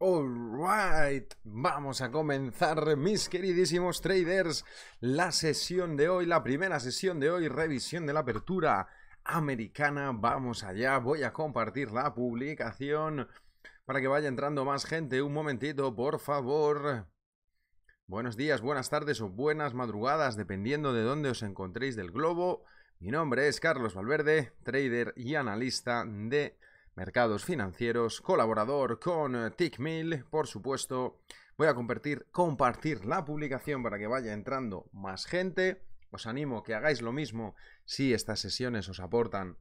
Alright, vamos a comenzar mis queridísimos traders la sesión de hoy, la primera sesión de hoy, revisión de la apertura americana, vamos allá, voy a compartir la publicación para que vaya entrando más gente, un momentito por favor. Buenos días, buenas tardes o buenas madrugadas, dependiendo de dónde os encontréis del globo. Mi nombre es Carlos Valverde, trader y analista de mercados financieros, colaborador con eh, TickMill, por supuesto. Voy a compartir, compartir la publicación para que vaya entrando más gente. Os animo que hagáis lo mismo si estas sesiones os aportan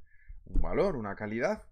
un valor, una calidad.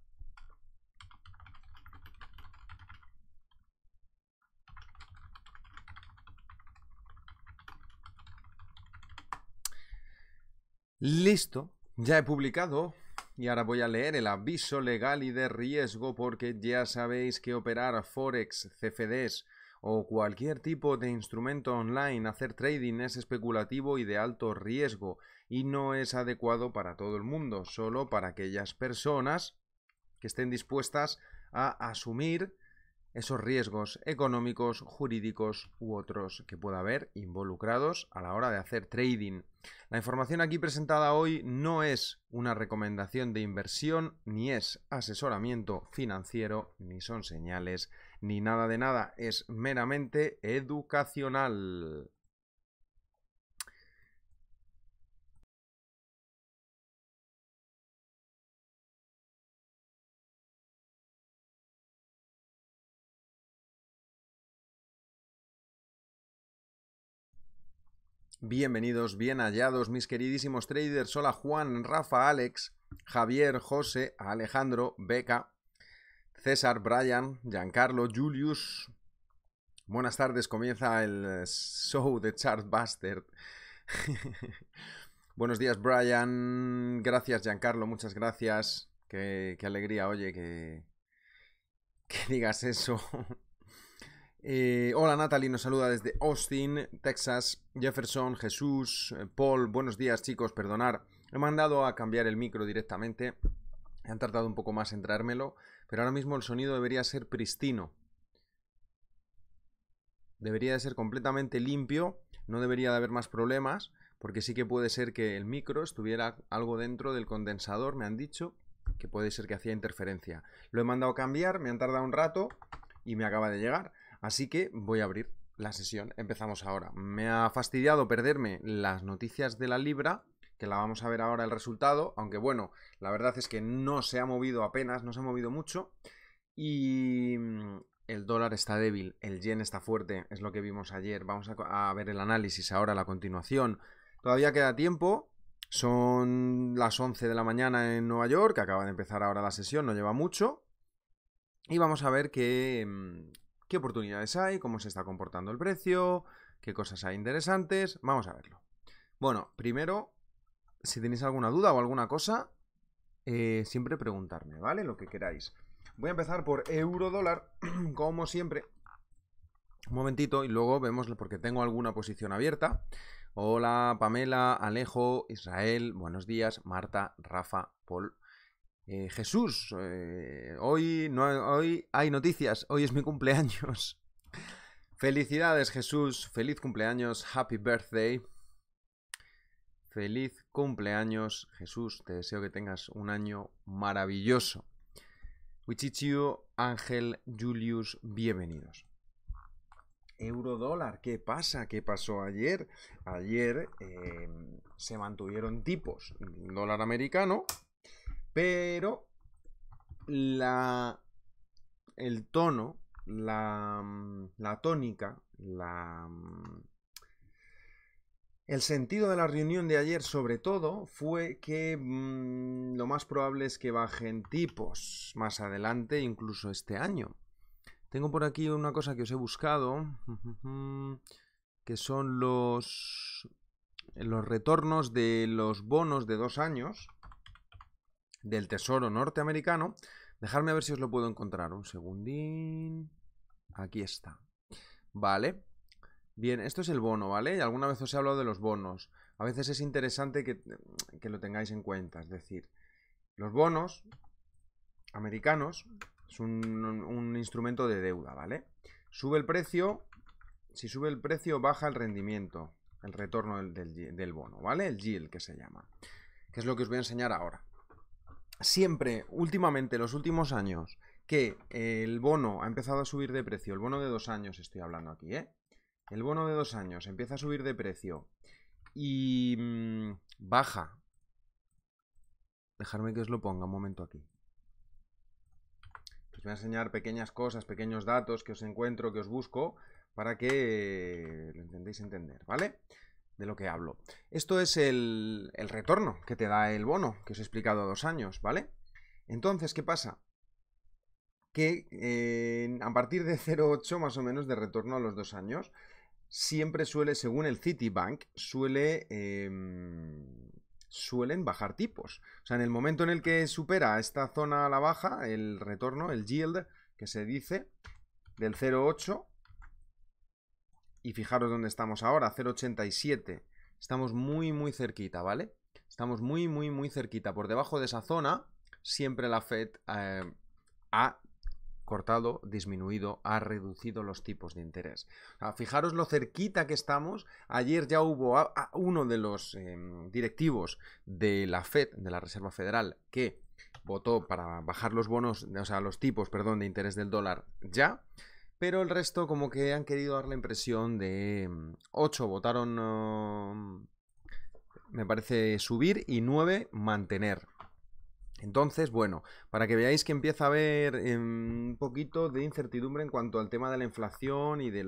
Listo, ya he publicado y ahora voy a leer el aviso legal y de riesgo porque ya sabéis que operar Forex, CFDs o cualquier tipo de instrumento online, hacer trading es especulativo y de alto riesgo y no es adecuado para todo el mundo, solo para aquellas personas que estén dispuestas a asumir esos riesgos económicos, jurídicos u otros que pueda haber involucrados a la hora de hacer trading. La información aquí presentada hoy no es una recomendación de inversión, ni es asesoramiento financiero, ni son señales, ni nada de nada, es meramente educacional. Bienvenidos, bien hallados, mis queridísimos traders. Hola Juan, Rafa, Alex, Javier, José, Alejandro, Beca, César, Brian, Giancarlo, Julius. Buenas tardes, comienza el eh, show de Chartbuster. Buenos días, Brian. Gracias, Giancarlo, muchas gracias. Qué, alegría, oye, que, que digas eso. Eh, hola Natalie, nos saluda desde Austin, Texas. Jefferson, Jesús, eh, Paul, buenos días chicos, perdonar. He mandado a cambiar el micro directamente. Han tardado un poco más en traérmelo, pero ahora mismo el sonido debería ser pristino. Debería de ser completamente limpio, no debería de haber más problemas, porque sí que puede ser que el micro estuviera algo dentro del condensador, me han dicho, que puede ser que hacía interferencia. Lo he mandado a cambiar, me han tardado un rato y me acaba de llegar. Así que voy a abrir la sesión. Empezamos ahora. Me ha fastidiado perderme las noticias de la Libra, que la vamos a ver ahora el resultado, aunque bueno, la verdad es que no se ha movido apenas, no se ha movido mucho. Y mm, el dólar está débil, el yen está fuerte, es lo que vimos ayer. Vamos a, ver el análisis ahora, la continuación. Todavía queda tiempo. Son las 11 de la mañana en Nueva York, acaba de empezar ahora la sesión, no lleva mucho. Y vamos a ver qué, mm, qué oportunidades hay, cómo se está comportando el precio, qué cosas hay interesantes. Vamos a verlo. Bueno, primero, si tenéis alguna duda o alguna cosa, eh, siempre preguntarme, ¿vale? Lo que queráis. Voy a empezar por euro dólar, como siempre. Un momentito y luego vemos porque tengo alguna posición abierta. Hola, Pamela, Alejo, Israel, buenos días, Marta, Rafa, Paul. Eh, Jesús, eh, hoy, no, hoy hay noticias, hoy es mi cumpleaños. Felicidades Jesús, feliz cumpleaños, happy birthday. Feliz cumpleaños Jesús, te deseo que tengas un año maravilloso. Wichichiu, Ángel, Julius, bienvenidos. Euro dólar, ¿qué pasa? ¿Qué pasó ayer? Ayer em, se mantuvieron tipos. Dólar americano, pero el tono, la, mm, tónica, la, mm, el sentido de la reunión de ayer, sobre todo, fue que mm, lo más probable es que bajen tipos más adelante, incluso este año. Tengo por aquí una cosa que os he buscado, que son los, los retornos de los bonos de dos años del Tesoro norteamericano. Dejadme a ver si os lo puedo encontrar. Un segundín. Aquí está. Vale. Bien, esto es el bono, ¿vale? Y alguna vez os he hablado de los bonos. A veces es interesante que, mm, lo tengáis en cuenta. Es decir, los bonos americanos es un, instrumento de deuda, ¿vale? Sube el precio. Si sube el precio, baja el rendimiento, el retorno del, del bono, ¿vale? El yield que se llama, que es lo que os voy a enseñar ahora siempre, últimamente, los últimos años, que el bono ha empezado a subir de precio, el bono de dos años estoy hablando aquí, ¿eh? El bono de dos años empieza a subir de precio y mm, baja. Dejadme que os lo ponga un momento aquí. Os pues voy a enseñar pequeñas cosas, pequeños datos que os encuentro, que os busco, para que eh, lo entendéis entender, ¿vale? de lo que hablo. Esto es el, el retorno que te da el bono, que os he explicado a dos años, ¿vale? Entonces, ¿qué pasa? Que eh, a partir de 0,8 más o menos de retorno a los dos años, siempre suele, según el Citibank, suele... Em, suelen bajar tipos. O sea, en el momento en el que supera esta zona a la baja, el retorno, el yield, que se dice, del 0,8, y fijaros dónde estamos ahora, 0,87. Estamos muy, muy cerquita, ¿vale? Estamos muy, muy, muy cerquita. Por debajo de esa zona, siempre la Fed eh, ha cortado, disminuido, ha reducido los tipos de interés. fijaros lo cerquita que estamos. Ayer ya hubo uno de los em, directivos de la Fed, de la Reserva Federal, que votó para bajar los bonos, o sea, los tipos, perdón, de interés del dólar ya. Pero el resto como que han querido dar la impresión de 8 mm, votaron, mm, me parece, subir y 9 mantener. Entonces, bueno, para que veáis que empieza a haber em, un poquito de incertidumbre en cuanto al tema de la inflación y de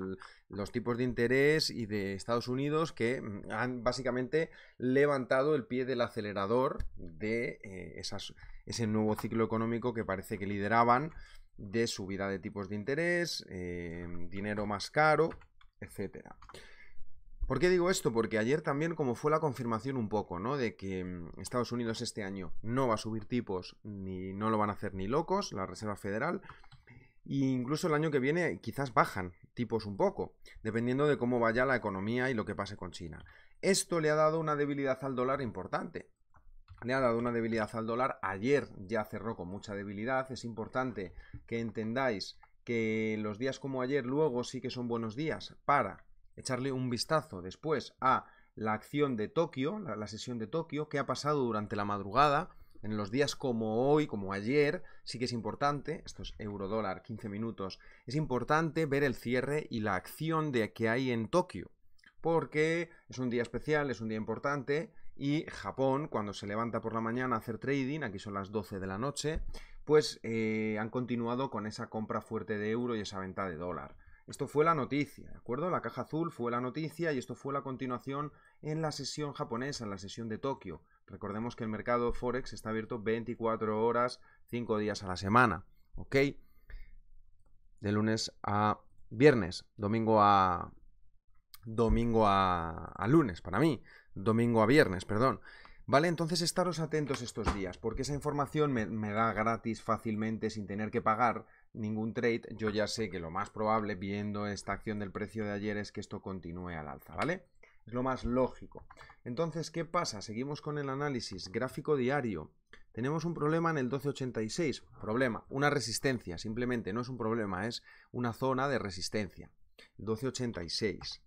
los tipos de interés y de Estados Unidos que mm, han básicamente levantado el pie del acelerador de eh, ese nuevo ciclo económico que parece que lideraban de subida de tipos de interés, em, dinero más caro, etcétera. ¿Por qué digo esto? Porque ayer también como fue la confirmación un poco, ¿no? De que em, Estados Unidos este año no va a subir tipos, ni no lo van a hacer ni locos, la Reserva Federal, e incluso el año que viene quizás bajan tipos un poco, dependiendo de cómo vaya la economía y lo que pase con China. Esto le ha dado una debilidad al dólar importante le ha dado una debilidad al dólar. Ayer ya cerró con mucha debilidad. Es importante que entendáis que los días como ayer luego sí que son buenos días para echarle un vistazo después a la acción de Tokio, la, sesión de Tokio, que ha pasado durante la madrugada. En los días como hoy, como ayer, sí que es importante, esto es euro dólar, 15 minutos, es importante ver el cierre y la acción de que hay en Tokio, porque es un día especial, es un día importante y Japón, cuando se levanta por la mañana a hacer trading, aquí son las 12 de la noche, pues eh, han continuado con esa compra fuerte de euro y esa venta de dólar. Esto fue la noticia, ¿de acuerdo? La caja azul fue la noticia y esto fue la continuación en la sesión japonesa, en la sesión de Tokio. Recordemos que el mercado Forex está abierto 24 horas, 5 días a la semana, ¿ok? De lunes a viernes, domingo a... domingo a, a lunes para mí, domingo a viernes, perdón. Vale, entonces estaros atentos estos días, porque esa información me, da gratis fácilmente sin tener que pagar ningún trade. Yo ya sé que lo más probable, viendo esta acción del precio de ayer, es que esto continúe al alza, ¿vale? Es lo más lógico. Entonces, ¿qué pasa? Seguimos con el análisis gráfico diario. Tenemos un problema en el 1286. Problema, una resistencia, simplemente no es un problema, es una zona de resistencia. 1286.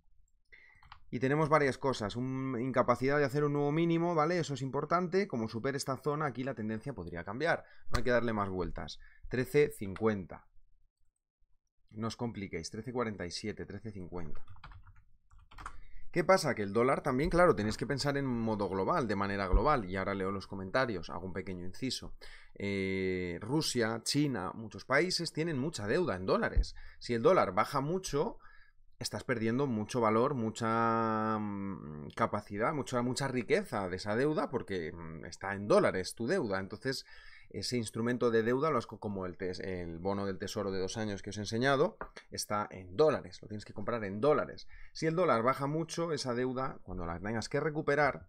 Y tenemos varias cosas. una incapacidad de hacer un nuevo mínimo, ¿vale? Eso es importante. Como supera esta zona, aquí la tendencia podría cambiar. No hay que darle más vueltas. 13.50. No os compliquéis. 13.47, 13.50. ¿Qué pasa? Que el dólar también, claro, tenéis que pensar en modo global, de manera global. Y ahora leo los comentarios, hago un pequeño inciso. Eh, Rusia, China, muchos países tienen mucha deuda en dólares. Si el dólar baja mucho, estás perdiendo mucho valor, mucha mm, capacidad, mucha, mucha riqueza de esa deuda porque mm, está en dólares tu deuda. Entonces, ese instrumento de deuda, como el, el, bono del tesoro de dos años que os he enseñado, está en dólares, lo tienes que comprar en dólares. Si el dólar baja mucho, esa deuda, cuando la tengas que recuperar,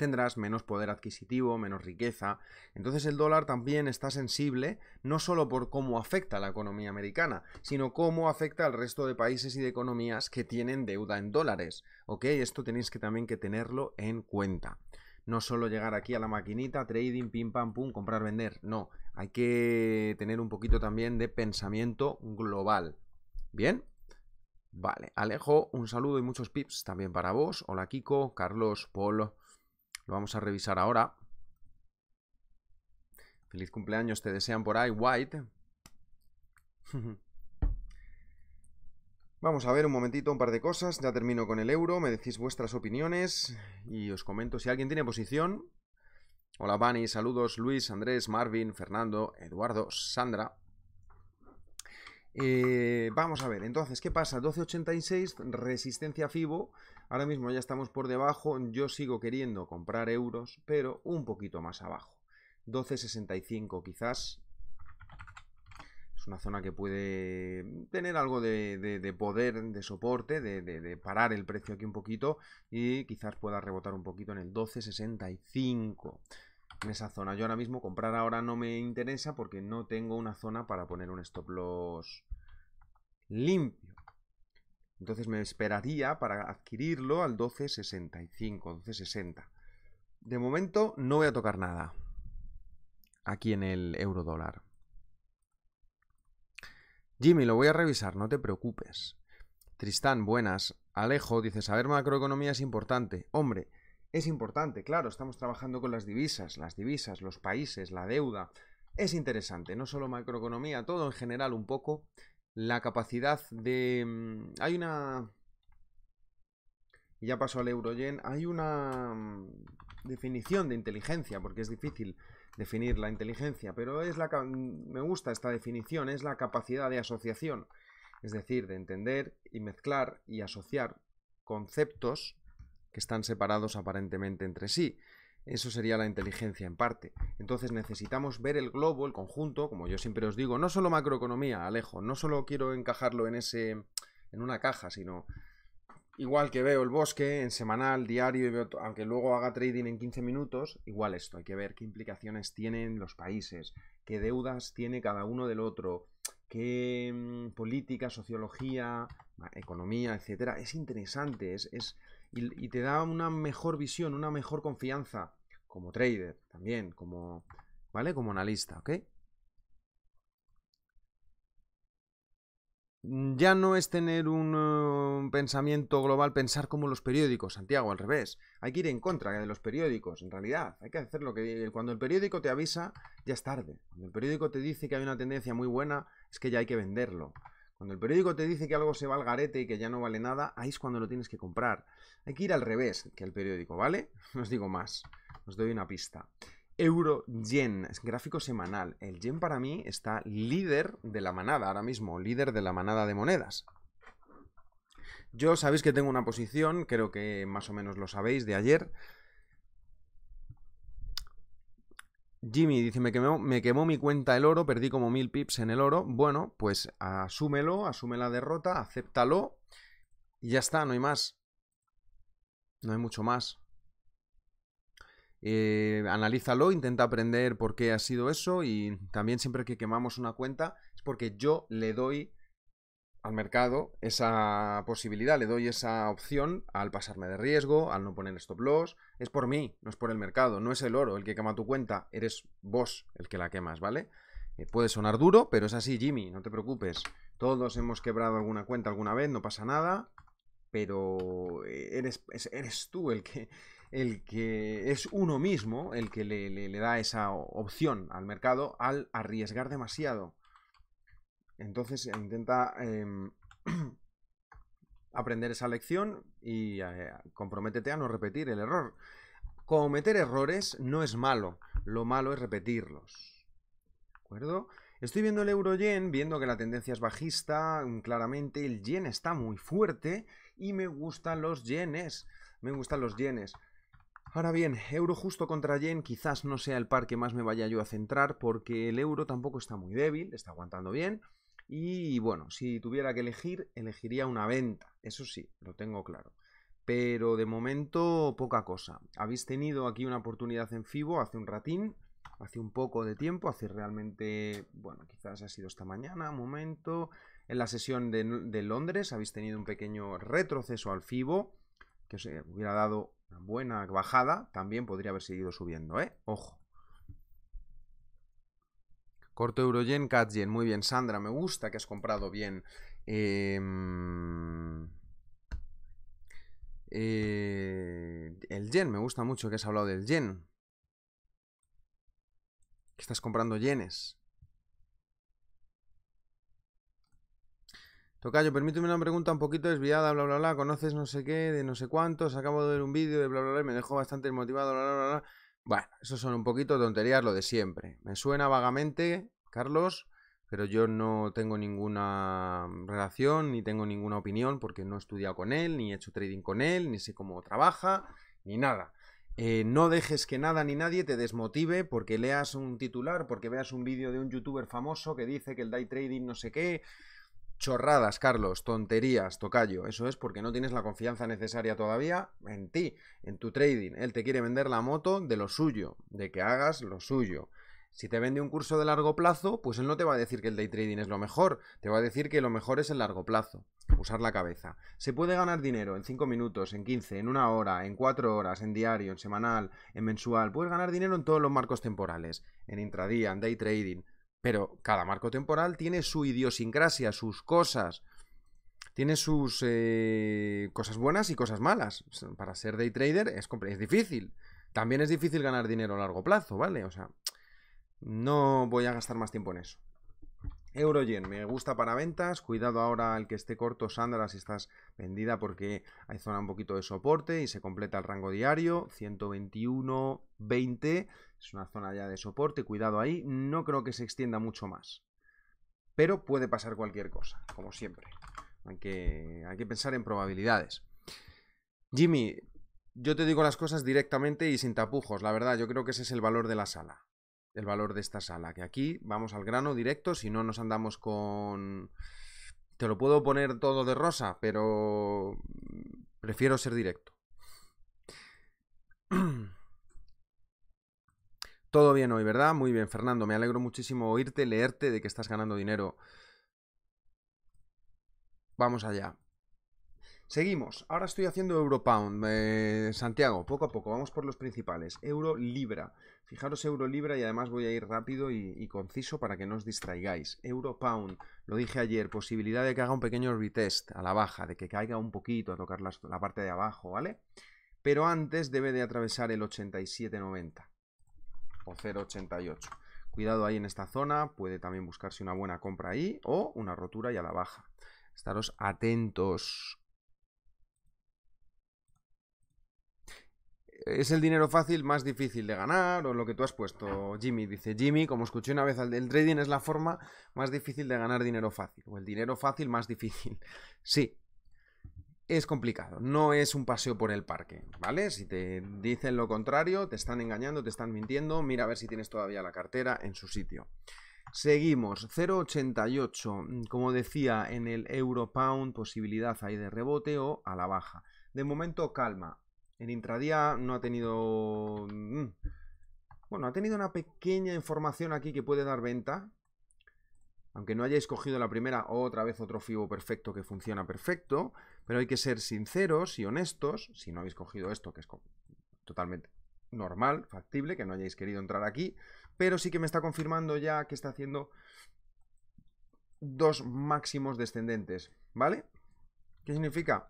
tendrás menos poder adquisitivo, menos riqueza. Entonces el dólar también está sensible, no solo por cómo afecta a la economía americana, sino cómo afecta al resto de países y de economías que tienen deuda en dólares. ¿Ok? Esto tenéis que también que tenerlo en cuenta. No solo llegar aquí a la maquinita, trading, pim pam pum, comprar, vender. No, hay que tener un poquito también de pensamiento global. ¿Bien? Vale, Alejo, un saludo y muchos pips también para vos. Hola Kiko, Carlos, Polo, lo vamos a revisar ahora. Feliz cumpleaños, te desean por ahí, White. Vamos a ver un momentito un par de cosas, ya termino con el euro, me decís vuestras opiniones y os comento si alguien tiene posición. Hola Bani, saludos Luis, Andrés, Marvin, Fernando, Eduardo, Sandra. Eh, vamos a ver, entonces, ¿qué pasa? 1286, resistencia FIBO, Ahora mismo ya estamos por debajo, yo sigo queriendo comprar euros, pero un poquito más abajo. 12.65 quizás. Es una zona que puede tener algo de, poder, de soporte, de, parar el precio aquí un poquito y quizás pueda rebotar un poquito en el 12.65 en esa zona. Yo ahora mismo comprar ahora no me interesa porque no tengo una zona para poner un stop loss limpio. Entonces me esperaría para adquirirlo al 1265, 1260. De momento no voy a tocar nada aquí en el euro dólar. Jimmy, lo voy a revisar, no te preocupes. Tristán, buenas. Alejo dice, saber macroeconomía es importante. Hombre, es importante, claro, estamos trabajando con las divisas, las divisas, los países, la deuda. Es interesante, no solo macroeconomía, todo en general un poco la capacidad de... Mm, hay una... Ya paso al Eurogen. Hay una mm, definición de inteligencia, porque es difícil definir la inteligencia, pero es la mm, me gusta esta definición, es la capacidad de asociación, es decir, de entender y mezclar y asociar conceptos que están separados aparentemente entre sí. Eso sería la inteligencia en parte. Entonces necesitamos ver el globo, el conjunto, como yo siempre os digo, no solo macroeconomía, Alejo, no solo quiero encajarlo en ese en una caja, sino igual que veo el bosque en semanal, diario, aunque luego haga trading en 15 minutos, igual esto, hay que ver qué implicaciones tienen los países, qué deudas tiene cada uno del otro, qué mm, política, sociología, economía, etcétera. Es interesante, es, y te da una mejor visión, una mejor confianza como trader también, como, ¿vale? Como analista, ¿ok? Ya no es tener un, eh, pensamiento global, pensar como los periódicos, Santiago, al revés. Hay que ir en contra de los periódicos, en realidad. Hay que hacer lo que... Cuando el periódico te avisa, ya es tarde. Cuando el periódico te dice que hay una tendencia muy buena, es que ya hay que venderlo. Cuando el periódico te dice que algo se va al garete y que ya no vale nada, ahí es cuando lo tienes que comprar. Hay que ir al revés que el periódico, ¿vale? No os digo más. Os doy una pista. Euro Yen, es gráfico semanal. El yen para mí está líder de la manada ahora mismo, líder de la manada de monedas. Yo sabéis que tengo una posición, creo que más o menos lo sabéis de ayer. Jimmy dice, me quemó, me quemó mi cuenta el oro, perdí como mil pips en el oro. Bueno, pues asúmelo, asume la derrota, acéptalo y ya está, no hay más. No hay mucho más. Eh, analízalo, intenta aprender por qué ha sido eso y también siempre que quemamos una cuenta es porque yo le doy al mercado esa posibilidad, le doy esa opción al pasarme de riesgo, al no poner stop loss, es por mí, no es por el mercado, no es el oro el que quema tu cuenta, eres vos el que la quemas, ¿vale? Eh, puede sonar duro, pero es así, Jimmy, no te preocupes. Todos hemos quebrado alguna cuenta alguna vez, no pasa nada, pero eh, eres tú el que, el que es uno mismo el que le, da esa opción al mercado al arriesgar demasiado. Entonces eh, intenta em, aprender esa lección y eh, comprométete a no repetir el error. Cometer errores no es malo, lo malo es repetirlos. ¿De acuerdo? Estoy viendo el euro yen, viendo que la tendencia es bajista, mm, claramente el yen está muy fuerte y me gustan los yenes, me gustan los yenes. Ahora bien, euro justo contra yen quizás no sea el par que más me vaya yo a centrar porque el euro tampoco está muy débil, está aguantando bien. Y bueno, si tuviera que elegir, elegiría una venta, eso sí, lo tengo claro. Pero de momento poca cosa. Habéis tenido aquí una oportunidad en FIBO hace un ratín, hace un poco de tiempo, hace realmente, bueno, quizás ha sido esta mañana, momento. En la sesión de, de Londres habéis tenido un pequeño retroceso al FIBO que se hubiera dado una buena bajada, también podría haber seguido subiendo, ¿eh? Ojo. Corto Euroyen, yen, muy bien, Sandra, me gusta que has comprado bien. Em, eh, el yen, me gusta mucho que has hablado del yen. Que estás comprando yenes. Tocayo, permíteme una pregunta un poquito desviada, bla, bla, bla. ¿Conoces no sé qué, de no sé cuántos? Acabo de ver un vídeo de bla, bla, bla. Y me dejó bastante desmotivado, bla, bla, bla. Bueno, eso son un poquito tonterías lo de siempre. Me suena vagamente, Carlos, pero yo no tengo ninguna relación ni tengo ninguna opinión porque no he estudiado con él, ni he hecho trading con él, ni sé cómo trabaja, ni nada. Eh, no dejes que nada ni nadie te desmotive porque leas un titular, porque veas un vídeo de un youtuber famoso que dice que el day trading no sé qué, Chorradas, Carlos, tonterías, tocayo. Eso es porque no tienes la confianza necesaria todavía en ti, en tu trading. Él te quiere vender la moto de lo suyo, de que hagas lo suyo. Si te vende un curso de largo plazo, pues él no te va a decir que el day trading es lo mejor, te va a decir que lo mejor es el largo plazo, usar la cabeza. Se puede ganar dinero en 5 minutos, en 15, en una hora, en 4 horas, en diario, en semanal, en mensual. Puedes ganar dinero en todos los marcos temporales, en intradía, en day trading. Pero cada marco temporal tiene su idiosincrasia, sus cosas, tiene sus eh, cosas buenas y cosas malas. Para ser day trader es, es difícil. También es difícil ganar dinero a largo plazo, ¿vale? O sea, no voy a gastar más tiempo en eso. Euroyen, me gusta para ventas, cuidado ahora el que esté corto Sandra si estás vendida porque hay zona un poquito de soporte y se completa el rango diario, 121.20, es una zona ya de soporte, cuidado ahí, no creo que se extienda mucho más, pero puede pasar cualquier cosa, como siempre, hay hay que pensar en probabilidades. Jimmy, yo te digo las cosas directamente y sin tapujos, la verdad, yo creo que ese es el valor de la sala el valor de esta sala. Que aquí vamos al grano directo, si no nos andamos con... Te lo puedo poner todo de rosa, pero prefiero ser directo. Todo bien hoy, ¿verdad? Muy bien, Fernando. Me alegro muchísimo oírte, leerte, de que estás ganando dinero. Vamos allá. Seguimos. Ahora estoy haciendo Europound. Pound, eh, Santiago, poco a poco. Vamos por los principales. Euro Libra. Fijaros Euro Libra y además voy a ir rápido y, conciso para que no os distraigáis. Euro Pound. Lo dije ayer. Posibilidad de que haga un pequeño retest a la baja. De que caiga un poquito a tocar la parte de abajo, ¿vale? Pero antes debe de atravesar el 87.90. O 0.88. Cuidado ahí en esta zona. Puede también buscarse una buena compra ahí o una rotura y a la baja. Estaros atentos. ¿Es el dinero fácil más difícil de ganar o lo que tú has puesto, Jimmy? Dice Jimmy, como escuché una vez, el trading es la forma más difícil de ganar dinero fácil o el dinero fácil más difícil. Sí, es complicado, no es un paseo por el parque, ¿vale? Si te dicen lo contrario, te están engañando, te están mintiendo, mira a ver si tienes todavía la cartera en su sitio. Seguimos, 0,88, mm, como decía en el euro pound, posibilidad ahí de rebote o a la baja. De momento calma, en intradía no ha tenido... Mm, bueno, ha tenido una pequeña información aquí que puede dar venta. Aunque no hayáis cogido la primera, otra vez otro FIBO perfecto que funciona perfecto. Pero hay que ser sinceros y honestos. Si no habéis cogido esto, que es totalmente normal, factible, que no hayáis querido entrar aquí. Pero sí que me está confirmando ya que está haciendo dos máximos descendentes. ¿Vale? ¿Qué significa?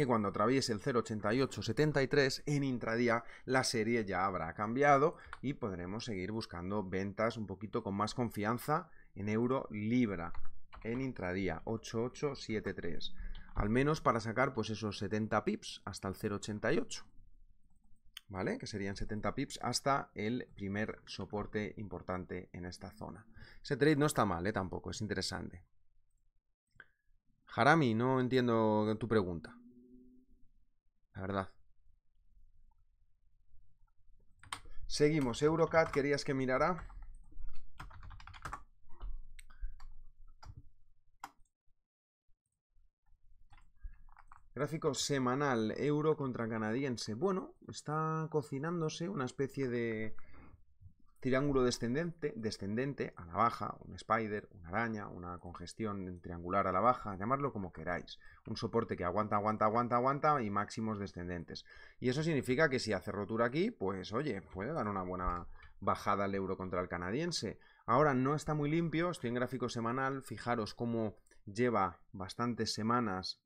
que cuando atraviese el 0.8873 en intradía la serie ya habrá cambiado y podremos seguir buscando ventas un poquito con más confianza en euro libra en intradía 8873 al menos para sacar pues esos 70 pips hasta el 0.88 ¿vale? Que serían 70 pips hasta el primer soporte importante en esta zona. Ese trade no está mal, ¿eh? Tampoco, es interesante. Jaramí no entiendo tu pregunta verdad. Seguimos. Eurocat, querías que mirara. Gráfico semanal, euro contra canadiense. Bueno, está cocinándose una especie de triángulo descendente, descendente a la baja, un spider, una araña, una congestión triangular a la baja, llamarlo como queráis. Un soporte que aguanta, aguanta, aguanta, aguanta y máximos descendentes. Y eso significa que si hace rotura aquí, pues oye, puede dar una buena bajada al euro contra el canadiense. Ahora no está muy limpio, estoy en gráfico semanal, fijaros cómo lleva bastantes semanas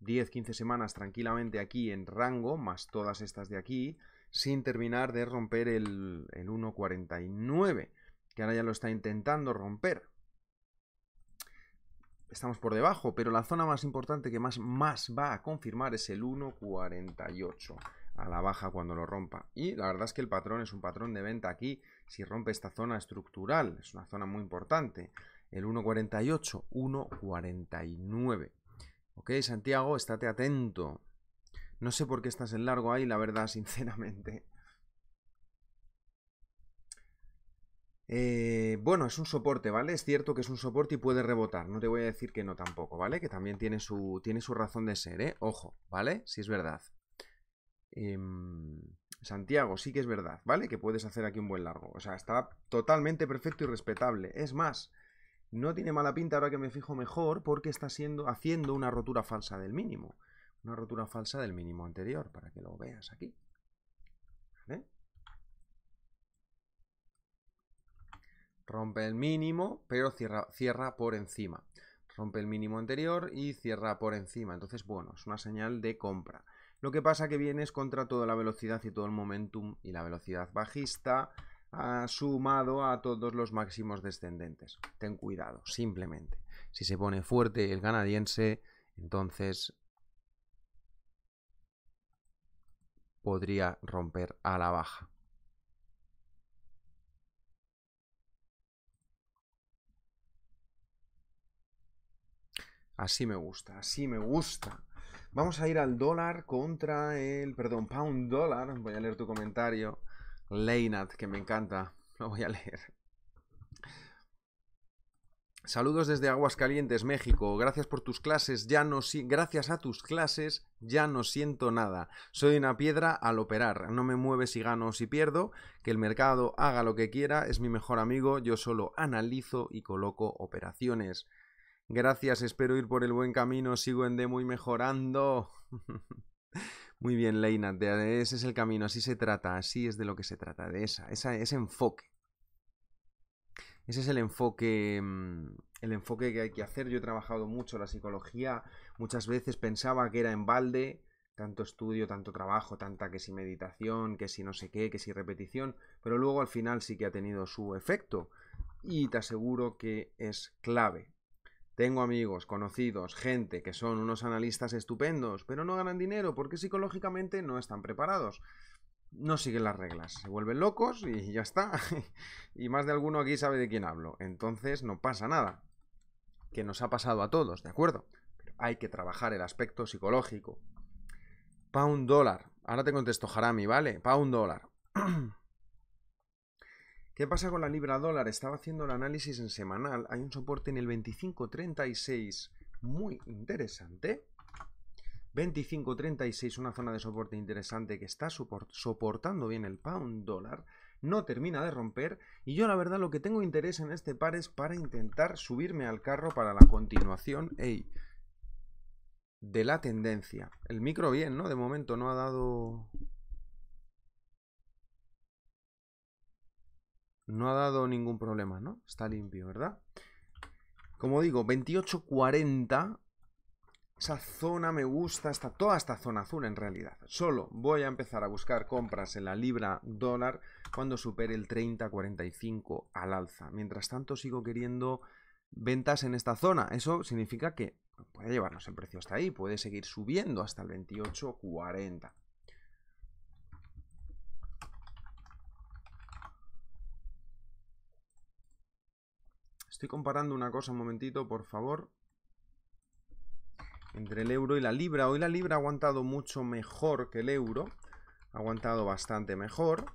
10, 15 semanas tranquilamente aquí en rango, más todas estas de aquí, sin terminar de romper el, 1.49, que ahora ya lo está intentando romper. Estamos por debajo, pero la zona más importante que más, más va a confirmar es el 1.48 a la baja cuando lo rompa. Y la verdad es que el patrón es un patrón de venta aquí, si rompe esta zona estructural, es una zona muy importante, el 1.48, 1.49. Ok, Santiago, estate atento, no sé por qué estás en largo ahí, la verdad, sinceramente. Eh, bueno, es un soporte, ¿vale? Es cierto que es un soporte y puede rebotar. No te voy a decir que no tampoco, ¿vale? Que también tiene su, tiene su razón de ser, ¿eh? Ojo, ¿vale? Si es verdad. Em, Santiago, sí que es verdad, ¿vale? Que puedes hacer aquí un buen largo. O sea, está totalmente perfecto y respetable. Es más, no tiene mala pinta ahora que me fijo mejor porque está siendo, haciendo una rotura falsa del mínimo una rotura falsa del mínimo anterior, para que lo veas aquí. Rompe el mínimo, pero cierra, cierra por encima. Rompe el mínimo anterior y cierra por encima. Entonces, bueno, es una señal de compra. Lo que pasa que viene es contra toda la velocidad y todo el momentum y la velocidad bajista ha ah, sumado a todos los máximos descendentes. Ten cuidado, simplemente. Si se pone fuerte el canadiense, entonces podría romper a la baja. Así me gusta, así me gusta. Vamos a ir al dólar contra el, perdón, pound dólar. Voy a leer tu comentario, Leinat, que me encanta. Lo voy a leer. Saludos desde Aguascalientes, México. Gracias por tus clases, ya no gracias a tus clases ya no siento nada. Soy una piedra al operar. No me mueve si gano o si pierdo. Que el mercado haga lo que quiera, es mi mejor amigo. Yo solo analizo y coloco operaciones. Gracias, espero ir por el buen camino. Sigo en demo y mejorando. Muy bien, Leina, ese es el camino, así se trata, así es de lo que se trata, de esa ese enfoque. Ese es el enfoque, mm, el enfoque que hay que hacer. Yo he trabajado mucho la psicología, muchas veces pensaba que era en balde, tanto estudio, tanto trabajo, tanta que si meditación, que si no sé qué, que si repetición, pero luego al final sí que ha tenido su efecto y te aseguro que es clave. Tengo amigos, conocidos, gente que son unos analistas estupendos, pero no ganan dinero porque psicológicamente no están preparados no siguen las reglas. Se vuelven locos y ya está. y más de alguno aquí sabe de quién hablo. Entonces no pasa nada. Que nos ha pasado a todos, ¿de acuerdo? hay que trabajar el aspecto psicológico. Pa' un dólar. Ahora te contesto, Harami, ¿vale? Pa' un dólar. ¿Qué pasa con la libra dólar? Estaba haciendo el análisis en semanal. Hay un soporte en el 25.36 muy interesante 25.36, una zona de soporte interesante que está soportando bien el pound dólar, no termina de romper y yo la verdad lo que tengo interés en este par es para intentar subirme al carro para la continuación de la tendencia. El micro bien, ¿no? De momento no ha dado... No ha dado ningún problema, ¿no? Está limpio, ¿verdad? Como digo, 28.40 esa zona me gusta, hasta toda esta zona azul en realidad. Solo voy a empezar a buscar compras en la libra dólar cuando supere el 30-45 al alza. Mientras tanto sigo queriendo ventas en esta zona. Eso significa que puede llevarnos el precio hasta ahí, puede seguir subiendo hasta el 28.40. Estoy comparando una cosa un momentito, por favor entre el euro y la libra. Hoy la libra ha aguantado mucho mejor que el euro, ha aguantado bastante mejor,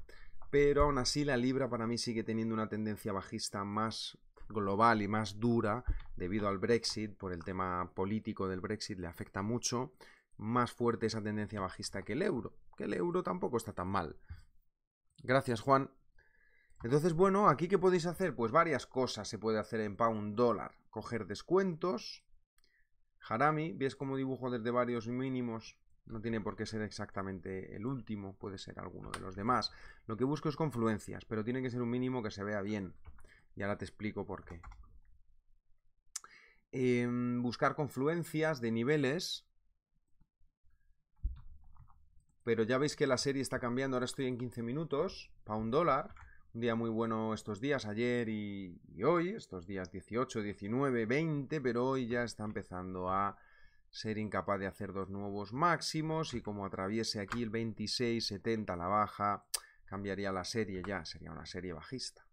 pero aún así la libra para mí sigue teniendo una tendencia bajista más global y más dura debido al Brexit, por el tema político del Brexit le afecta mucho, más fuerte esa tendencia bajista que el euro, que el euro tampoco está tan mal. Gracias Juan. Entonces, bueno, aquí ¿qué podéis hacer, pues varias cosas se puede hacer en pound dólar, coger descuentos, Harami, ves como dibujo desde varios mínimos, no tiene por qué ser exactamente el último, puede ser alguno de los demás. Lo que busco es confluencias, pero tiene que ser un mínimo que se vea bien. Y ahora te explico por qué. Em, buscar confluencias de niveles. Pero ya veis que la serie está cambiando, ahora estoy en 15 minutos, para un dólar día muy bueno estos días, ayer y, y, hoy, estos días 18, 19, 20, pero hoy ya está empezando a ser incapaz de hacer dos nuevos máximos y como atraviese aquí el 26, 70 la baja, cambiaría la serie ya, sería una serie bajista.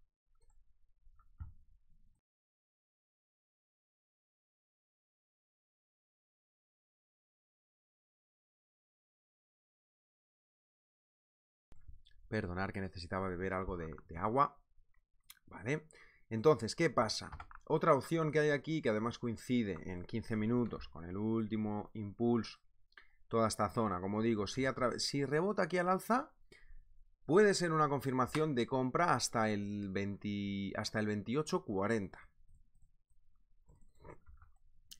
Perdonar que necesitaba beber algo de, agua. ¿Vale? Entonces, ¿qué pasa? Otra opción que hay aquí, que además coincide en 15 minutos con el último impulso, toda esta zona, como digo, si, rebota aquí al alza, puede ser una confirmación de compra hasta el, 20, hasta el 28.40.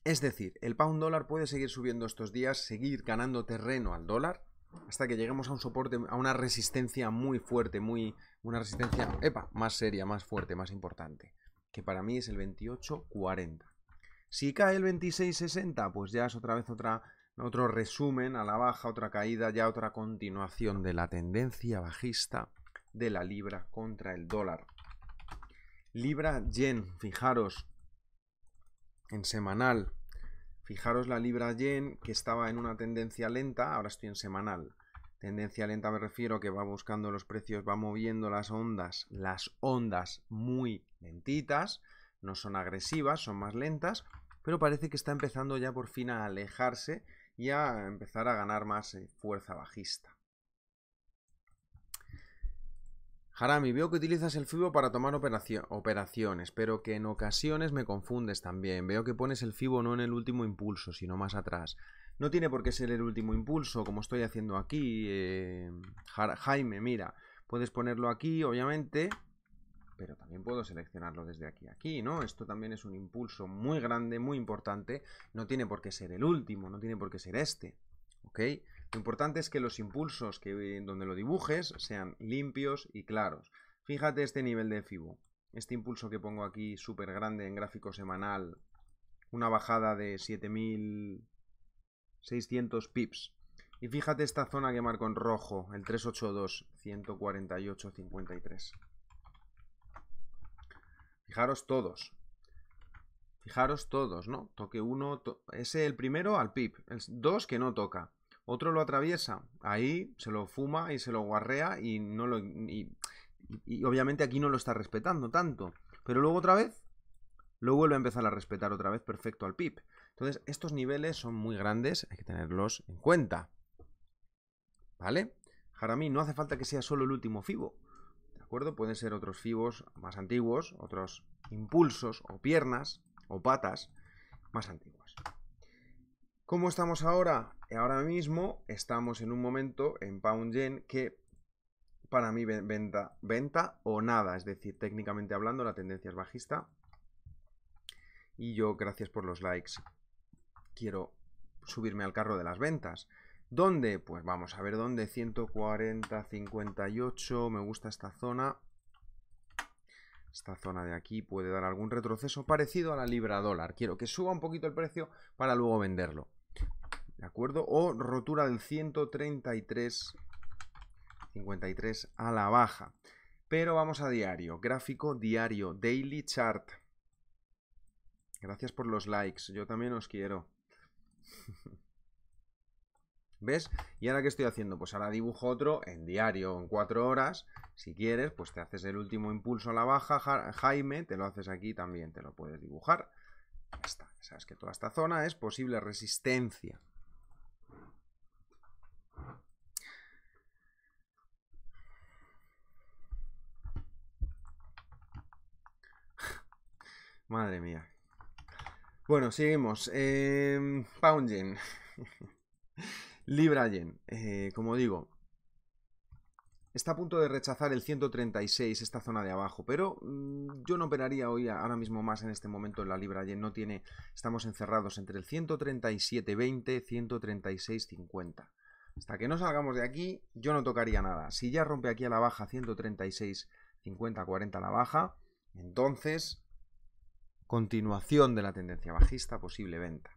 Es decir, el pound dólar puede seguir subiendo estos días, seguir ganando terreno al dólar hasta que lleguemos a un soporte, a una resistencia muy fuerte, muy una resistencia, epa, más seria, más fuerte, más importante, que para mí es el 28.40. Si cae el 26.60, pues ya es otra vez otra, otro resumen a la baja, otra caída, ya otra continuación de la tendencia bajista de la libra contra el dólar. Libra yen, fijaros, en semanal Fijaros la libra yen que estaba en una tendencia lenta, ahora estoy en semanal. Tendencia lenta me refiero que va buscando los precios, va moviendo las ondas, las ondas muy lentitas, no son agresivas, son más lentas, pero parece que está empezando ya por fin a alejarse y a empezar a ganar más eh, fuerza bajista. Harami, veo que utilizas el FIBO para tomar operaciones, pero que en ocasiones me confundes también. Veo que pones el FIBO no en el último impulso, sino más atrás. No tiene por qué ser el último impulso, como estoy haciendo aquí. Eh, Jaime, mira, puedes ponerlo aquí, obviamente, pero también puedo seleccionarlo desde aquí aquí, ¿no? Esto también es un impulso muy grande, muy importante. No tiene por qué ser el último, no tiene por qué ser este, ¿ok? Lo importante es que los impulsos que, eh, donde lo dibujes sean limpios y claros. Fíjate este nivel de FIBO. Este impulso que pongo aquí súper grande en gráfico semanal, una bajada de 7600 pips. Y fíjate esta zona que marco en rojo, el 382, 53. Fijaros todos. Fijaros todos, ¿no? Toque uno, ese el primero al pip, el 2 que no toca. Otro lo atraviesa, ahí se lo fuma y se lo guarrea y no lo... obviamente aquí no lo está respetando tanto. Pero luego otra vez lo vuelve a empezar a respetar otra vez perfecto al pip. Entonces, estos niveles son muy grandes, hay que tenerlos en cuenta. ¿Vale? Jaramí, no hace falta que sea solo el último FIBO. ¿De acuerdo? Pueden ser otros FIBOs más antiguos, otros impulsos o piernas o patas más antiguos. ¿Cómo estamos ahora? Ahora mismo estamos en un momento en Pound Yen que para mí venta, venta o nada, es decir, técnicamente hablando la tendencia es bajista. Y yo, gracias por los likes, quiero subirme al carro de las ventas. ¿Dónde? Pues vamos a ver dónde. 140, 58. Me gusta esta zona. Esta zona de aquí puede dar algún retroceso parecido a la libra dólar. Quiero que suba un poquito el precio para luego venderlo. ¿de acuerdo? O rotura del 133, 53 a la baja. Pero vamos a diario, gráfico diario, daily chart. Gracias por los likes, yo también os quiero. ¿Ves? ¿Y ahora qué estoy haciendo? Pues ahora dibujo otro en diario, en cuatro horas. Si quieres, pues te haces el último impulso a la baja, Jaime, te lo haces aquí también, te lo puedes dibujar. Ya está. Sabes que toda esta zona es posible resistencia. Madre mía. Bueno, seguimos. Em, eh, Pound como digo, está a punto de rechazar el 136, esta zona de abajo, pero mm, yo no operaría hoy, ahora mismo más en este momento en la Libra no tiene, estamos encerrados entre el 137.20, 136.50. Hasta que no salgamos de aquí, yo no tocaría nada. Si ya rompe aquí a la baja 136, 50, 40 a la baja, entonces continuación de la tendencia bajista, posible venta.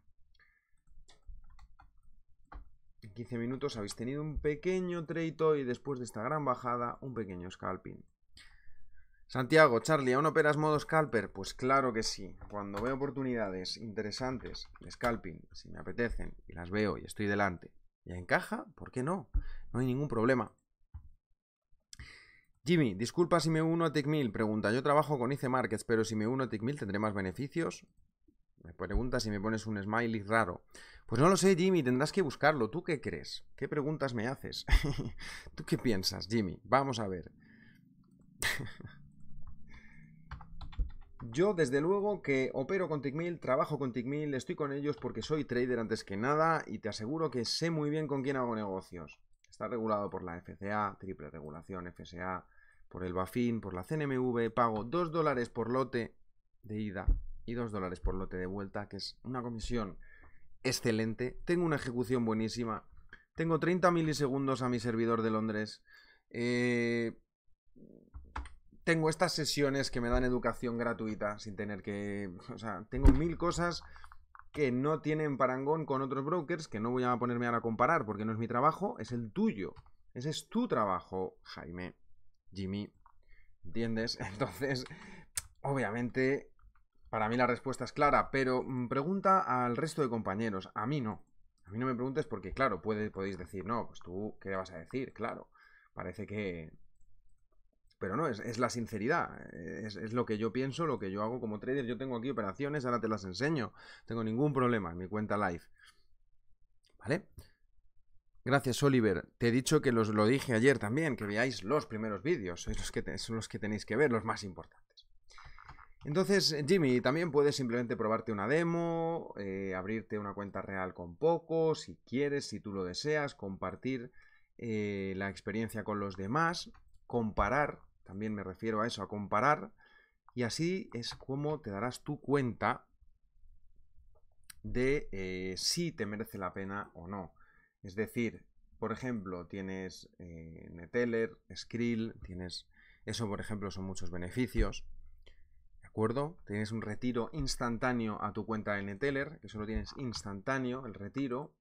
En 15 minutos habéis tenido un pequeño treito y después de esta gran bajada, un pequeño scalping. Santiago, Charlie, ¿aún operas modo scalper? Pues claro que sí. Cuando veo oportunidades interesantes de scalping, si me apetecen, y las veo y estoy delante, y encaja, ¿por qué no? No hay ningún problema. Jimmy, disculpa si me uno a Tickmill. Pregunta, yo trabajo con ICE Markets, pero si me uno a Tickmill, tendré más beneficios. Me pregunta si me pones un smiley raro. Pues no lo sé, Jimmy, tendrás que buscarlo. ¿Tú qué crees? ¿Qué preguntas me haces? ¿Tú qué piensas, Jimmy? Vamos a ver. Yo, desde luego, que opero con TickMill, trabajo con TickMill, estoy con ellos porque soy trader antes que nada y te aseguro que sé muy bien con quién hago negocios. Está regulado por la FCA, triple regulación FSA, por el BaFin, por la CNMV. Pago 2 dólares por lote de ida y 2 dólares por lote de vuelta, que es una comisión excelente. Tengo una ejecución buenísima. Tengo 30 milisegundos a mi servidor de Londres. Eh, tengo estas sesiones que me dan educación gratuita sin tener que... O sea, tengo mil cosas que no tienen parangón con otros brokers, que no voy a ponerme ahora a comparar porque no es mi trabajo, es el tuyo. Ese es tu trabajo, Jaime, Jimmy. ¿Entiendes? Entonces, obviamente, para mí la respuesta es clara, pero mm, pregunta al resto de compañeros, a mí no. A mí no me preguntes porque, claro, podéis decir, no, pues tú, ¿qué vas a decir? Claro, parece que, pero no, es, es la sinceridad. Es, lo que yo pienso, lo que yo hago como trader. Yo tengo aquí operaciones, ahora te las enseño. Tengo ningún problema en mi cuenta live. ¿Vale? Gracias, Oliver. Te he dicho que los lo dije ayer también, que veáis los primeros vídeos. los que son los que tenéis que ver, los más importantes. Entonces, Jimmy, también puedes simplemente probarte una demo, eh, abrirte una cuenta real con poco, si quieres, si tú lo deseas, compartir eh, la experiencia con los demás, comparar también me refiero a eso, a comparar. Y así es como te darás tu cuenta de eh, si te merece la pena o no. Es decir, por ejemplo, tienes eh, Neteller, Skrill, tienes... Eso, por ejemplo, son muchos beneficios. ¿De acuerdo? Tienes un retiro instantáneo a tu cuenta de Neteller, que solo tienes instantáneo el retiro.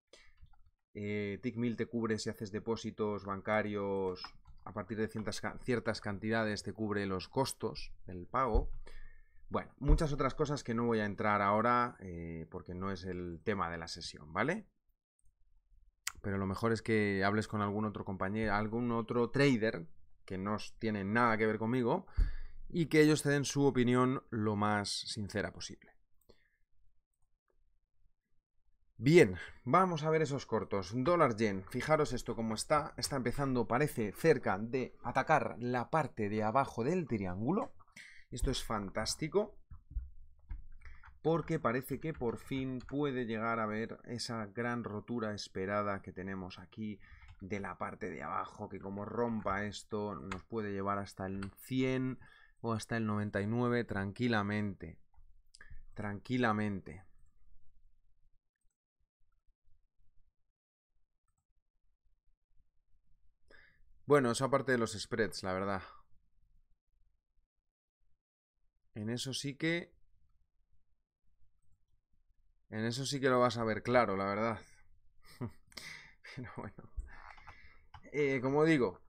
Eh, Tickmill te cubre si haces depósitos bancarios a partir de ciertas, ciertas cantidades te cubre los costos del pago. Bueno, muchas otras cosas que no voy a entrar ahora eh, porque no es el tema de la sesión, ¿vale? Pero lo mejor es que hables con algún otro compañero, algún otro trader que no tiene nada que ver conmigo y que ellos te den su opinión lo más sincera posible. Bien, vamos a ver esos cortos. Dólar yen, fijaros esto como está. Está empezando, parece, cerca de atacar la parte de abajo del triángulo. Esto es fantástico. Porque parece que por fin puede llegar a ver esa gran rotura esperada que tenemos aquí de la parte de abajo. Que como rompa esto nos puede llevar hasta el 100 o hasta el 99 tranquilamente. Tranquilamente. Bueno, eso aparte de los spreads, la verdad. En eso sí que... En eso sí que lo vas a ver claro, la verdad. Pero bueno. Eh, como digo,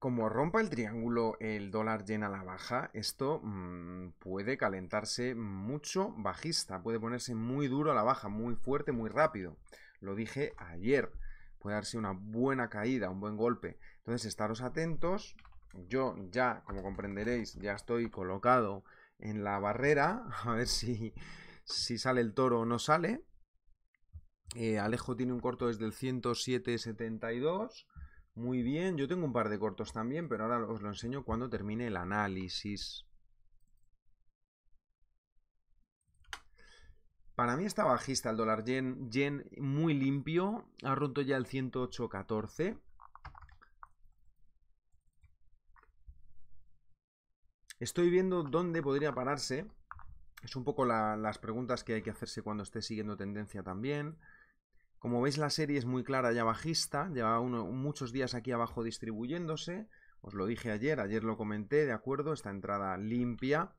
como rompa el triángulo el dólar llena la baja, esto mm, puede calentarse mucho bajista, puede ponerse muy duro a la baja, muy fuerte, muy rápido. Lo dije ayer puede darse una buena caída, un buen golpe. Entonces, estaros atentos. Yo ya, como comprenderéis, ya estoy colocado en la barrera, a ver si, si sale el toro o no sale. Eh, Alejo tiene un corto desde el 107.72. Muy bien, yo tengo un par de cortos también, pero ahora os lo enseño cuando termine el análisis. Para mí está bajista el dólar yen, yen muy limpio, ha roto ya el 108.14. Estoy viendo dónde podría pararse. Es un poco las preguntas que hay que hacerse cuando esté siguiendo tendencia también. Como veis la serie es muy clara ya bajista, lleva muchos días aquí abajo distribuyéndose. Os lo dije ayer, ayer lo comenté, de acuerdo, esta entrada limpia.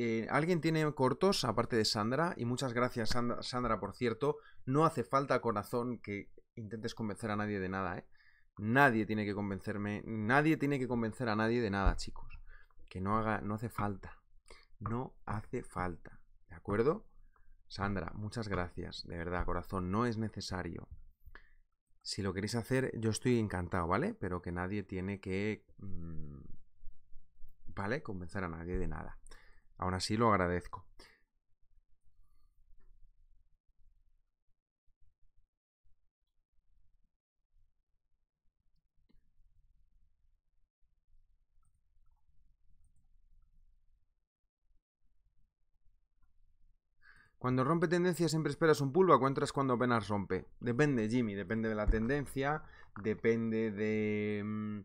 Eh, ¿Alguien tiene cortos aparte de Sandra? Y muchas gracias Sandra, por cierto. No hace falta corazón que intentes convencer a nadie de nada, ¿eh? Nadie tiene que convencerme, nadie tiene que convencer a nadie de nada, chicos. Que no haga, no hace falta. No hace falta. ¿De acuerdo? Sandra, muchas gracias. De verdad, corazón, no es necesario. Si lo queréis hacer, yo estoy encantado, ¿vale? Pero que nadie tiene que... Mm, ¿Vale? Convencer a nadie de nada. Aún así lo agradezco. Cuando rompe tendencia siempre esperas un pullback o cuando apenas rompe. Depende, Jimmy, depende de la tendencia, depende de mm,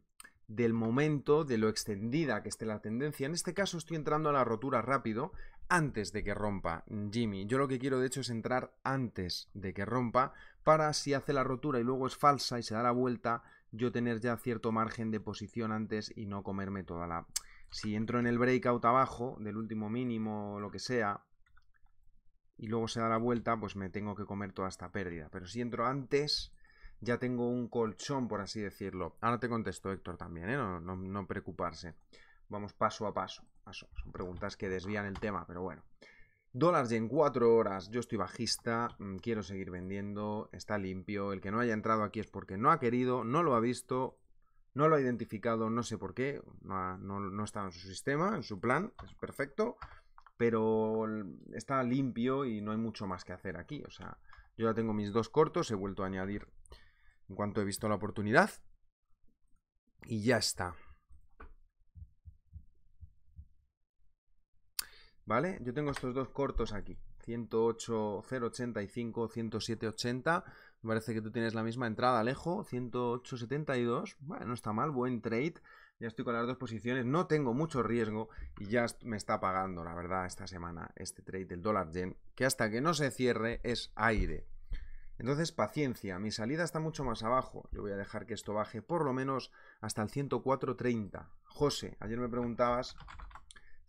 del momento, de lo extendida que esté la tendencia. En este caso estoy entrando a la rotura rápido antes de que rompa Jimmy. Yo lo que quiero de hecho es entrar antes de que rompa para si hace la rotura y luego es falsa y se da la vuelta, yo tener ya cierto margen de posición antes y no comerme toda la... Si entro en el breakout abajo del último mínimo o lo que sea y luego se da la vuelta, pues me tengo que comer toda esta pérdida. Pero si entro antes ya tengo un colchón, por así decirlo. Ahora te contesto, Héctor, también, ¿eh? no, no, preocuparse. Vamos paso a paso. Son preguntas que desvían el tema, pero bueno. Dólares en cuatro horas, yo estoy bajista, mm, quiero seguir vendiendo, está limpio, el que no haya entrado aquí es porque no ha querido, no lo ha visto, no lo ha identificado, no sé por qué, no, no, no está en su sistema, en su plan, es perfecto, pero está limpio y no hay mucho más que hacer aquí, o sea, yo ya tengo mis dos cortos, he vuelto a añadir en cuanto he visto la oportunidad. Y ya está. ¿Vale? Yo tengo estos dos cortos aquí. 108.085 10780. Me parece que tú tienes la misma entrada, Alejo. 10872. Bueno, no está mal. Buen trade. Ya estoy con las dos posiciones. No tengo mucho riesgo. Y ya me está pagando, la verdad, esta semana este trade del dólar yen. Que hasta que no se cierre es aire. Entonces paciencia, mi salida está mucho más abajo. Yo voy a dejar que esto baje por lo menos hasta el 104.30. José, ayer me preguntabas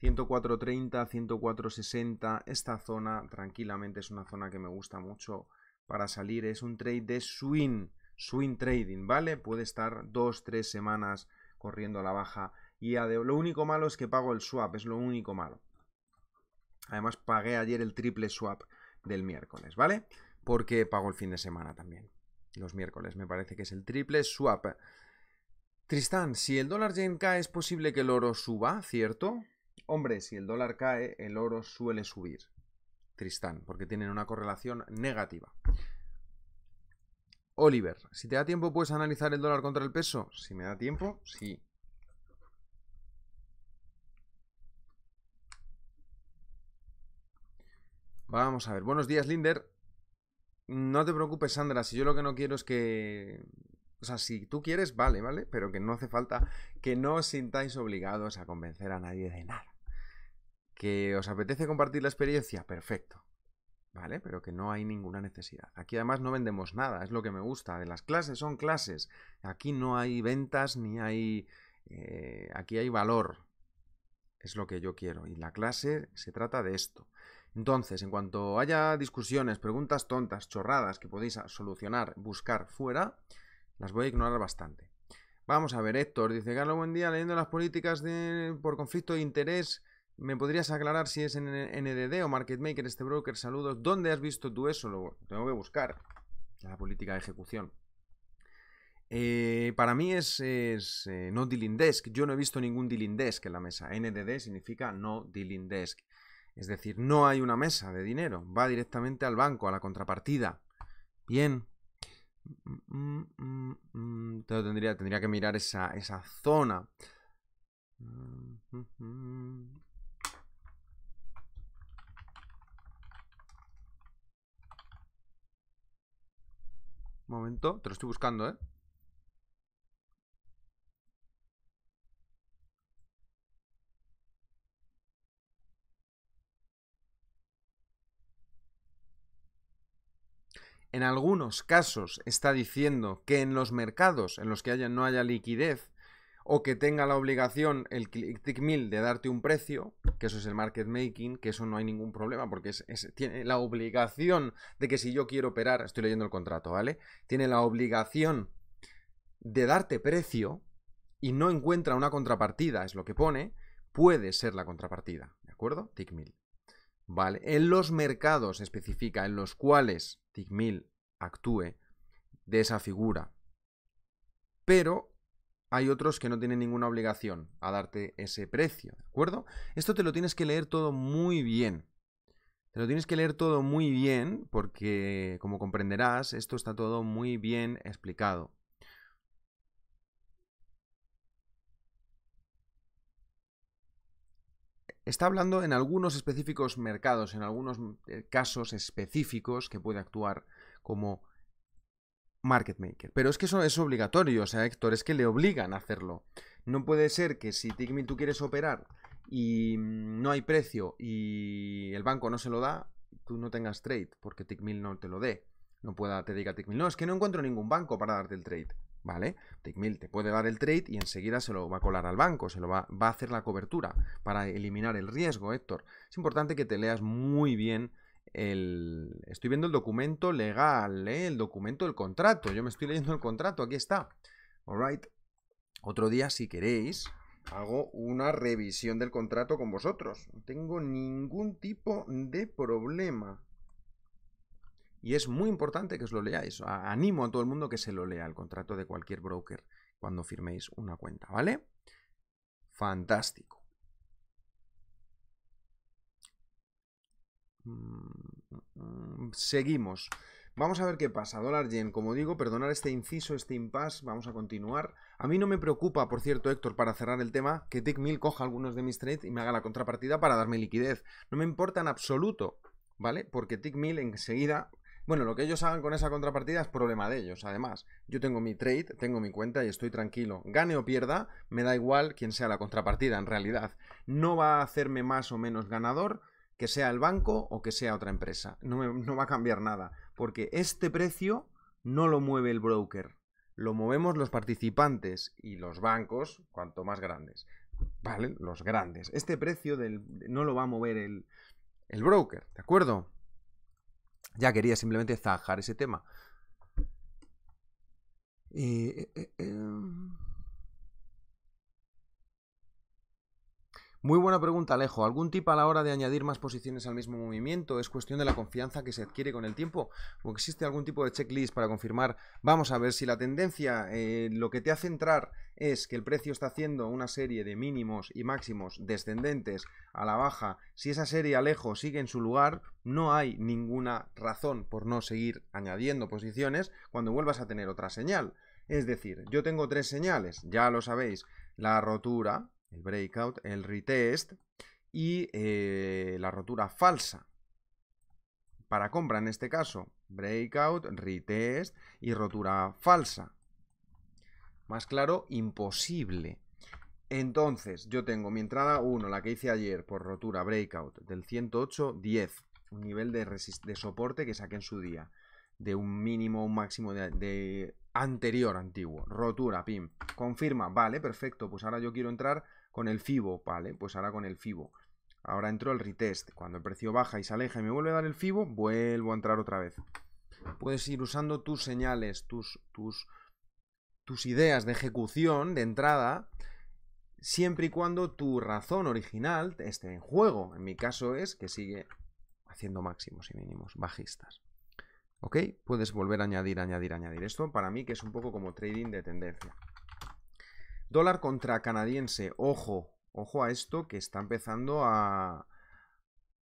104.30, 104.60. Esta zona tranquilamente es una zona que me gusta mucho para salir. Es un trade de swing, swing trading, ¿vale? Puede estar dos, tres semanas corriendo a la baja. Y lo único malo es que pago el swap, es lo único malo. Además pagué ayer el triple swap del miércoles, ¿vale? porque pago el fin de semana también. Los miércoles, me parece que es el triple swap. Tristán, si el dólar yen cae, es posible que el oro suba, ¿cierto? Hombre, si el dólar cae, el oro suele subir. Tristán, porque tienen una correlación negativa. Oliver, si te da tiempo, ¿puedes analizar el dólar contra el peso? Si me da tiempo, sí. Vamos a ver. Buenos días, Linder. No te preocupes, Sandra, si yo lo que no quiero es que... O sea, si tú quieres, vale, ¿vale? Pero que no hace falta que no os sintáis obligados a convencer a nadie de nada. Que os apetece compartir la experiencia, perfecto. ¿Vale? Pero que no hay ninguna necesidad. Aquí además no vendemos nada, es lo que me gusta. De las clases son clases. Aquí no hay ventas ni hay... Eh, aquí hay valor. Es lo que yo quiero. Y la clase se trata de esto. Entonces, en cuanto haya discusiones, preguntas tontas, chorradas que podéis solucionar, buscar fuera, las voy a ignorar bastante. Vamos a ver, Héctor, dice Carlos, buen día, leyendo las políticas por conflicto de interés, ¿me podrías aclarar si es en NDD e o Market Maker, este broker? Saludos, ¿dónde has visto tú eso? Lo tengo que buscar, la política de ejecución. Eh, para mí es, eh, no dealing desk, yo no he visto ningún dealing desk en la mesa, NDD significa no dealing desk. Es decir, no hay una mesa de dinero, va directamente al banco, a la contrapartida. Bien. tendría, tendría que mirar esa, esa zona. momento, te lo estoy buscando, ¿eh? en algunos casos está diciendo que en los mercados en los que haya, no haya liquidez o que tenga la obligación el tic mill de darte un precio, que eso es el market making, que eso no hay ningún problema porque tiene la obligación de que si yo quiero operar, estoy leyendo el contrato, ¿vale? Tiene la obligación de darte precio y no encuentra una contrapartida, es lo que pone, puede ser la contrapartida, ¿de acuerdo? tic mill. En los mercados especifica en los cuales TIGMIL actúe de esa figura. Pero hay otros que no tienen ninguna obligación a darte ese precio, ¿de acuerdo? Esto te lo tienes que leer todo muy bien. Te lo tienes que leer todo muy bien porque, como comprenderás, esto está todo muy bien explicado. Está hablando en algunos específicos mercados, en algunos mm, eh, casos específicos que puede actuar como market maker. Pero es que eso es obligatorio, o sea, Héctor, es que le obligan a hacerlo. No puede ser que si Tickmill tú quieres operar y mm, no hay precio y el banco no se lo da, tú no tengas trade porque Tickmill no te lo dé. No pueda, te diga Tickmill, no, es que no encuentro ningún banco para darte el trade. ¿vale? Tickmill te puede dar el trade y enseguida se lo va a colar al banco, se lo va, va a hacer la cobertura para eliminar el riesgo, Héctor. Es importante que te leas muy bien el... Estoy viendo el documento legal, ¿eh? el documento del contrato. Yo me estoy leyendo el contrato, aquí está. Alright. Otro día, si queréis, hago una revisión del contrato con vosotros. No tengo ningún tipo de problema. Y es muy importante que os lo leáis. Animo a todo el mundo que se lo lea el contrato de cualquier broker cuando firméis una cuenta, ¿vale? Fantástico. Mm, mm, mm, seguimos. Vamos a ver qué pasa. Dólar yen, como digo, perdonar este inciso, este impasse, vamos a continuar. A mí no me preocupa, por cierto, Héctor, para cerrar el tema, que Tickmill coja algunos de mis trades y me haga la contrapartida para darme liquidez. No me importa en absoluto, ¿vale? Porque Tickmill enseguida bueno, lo que ellos hagan con esa contrapartida es problema de ellos, además. Yo tengo mi trade, tengo mi cuenta y estoy tranquilo. Gane o pierda, me da igual quién sea la contrapartida, en realidad. No va a hacerme más o menos ganador que sea el banco o que sea otra empresa. No, va a cambiar nada, porque este precio no lo mueve el broker. Lo movemos los participantes y los bancos, cuanto más grandes. ¿Vale? Los grandes. Este precio no lo va a mover el broker, ¿de acuerdo? Ya quería simplemente zanjar ese tema. Eh, eh, em, Muy buena pregunta, Alejo. ¿Algún tipo a la hora de añadir más posiciones al mismo movimiento? ¿Es cuestión de la confianza que se adquiere con el tiempo? ¿O existe algún tipo de checklist para confirmar? Vamos a ver si la tendencia, eh, lo que te hace entrar es que el precio está haciendo una serie de mínimos y máximos descendentes a la baja. Si esa serie Alejo sigue en su lugar, no hay ninguna razón por no seguir añadiendo posiciones cuando vuelvas a tener otra señal. Es decir, yo tengo tres señales, ya lo sabéis, la rotura, el breakout, el retest y eh, la rotura falsa. Para compra en este caso, breakout, retest y rotura falsa. Más claro, imposible. Entonces, yo tengo mi entrada 1, la que hice ayer por rotura breakout del 108, 10. Un nivel de, soporte que saqué en su día. De un mínimo, un máximo de anterior antiguo, rotura, pim, confirma, vale, perfecto, pues ahora yo quiero entrar con el FIBO, vale, pues ahora con el FIBO. Ahora entro el retest, cuando el precio baja y se aleja y me vuelve a dar el FIBO, vuelvo a entrar otra vez. Puedes ir usando tus señales, tus, tus, tus ideas de ejecución, de entrada, siempre y cuando tu razón original esté en juego. En mi caso es que sigue haciendo máximos y mínimos bajistas. ¿Ok? Puedes volver a añadir, añadir, añadir. Esto para mí que es un poco como trading de tendencia. Dólar contra canadiense. Ojo, ojo a esto que está empezando a...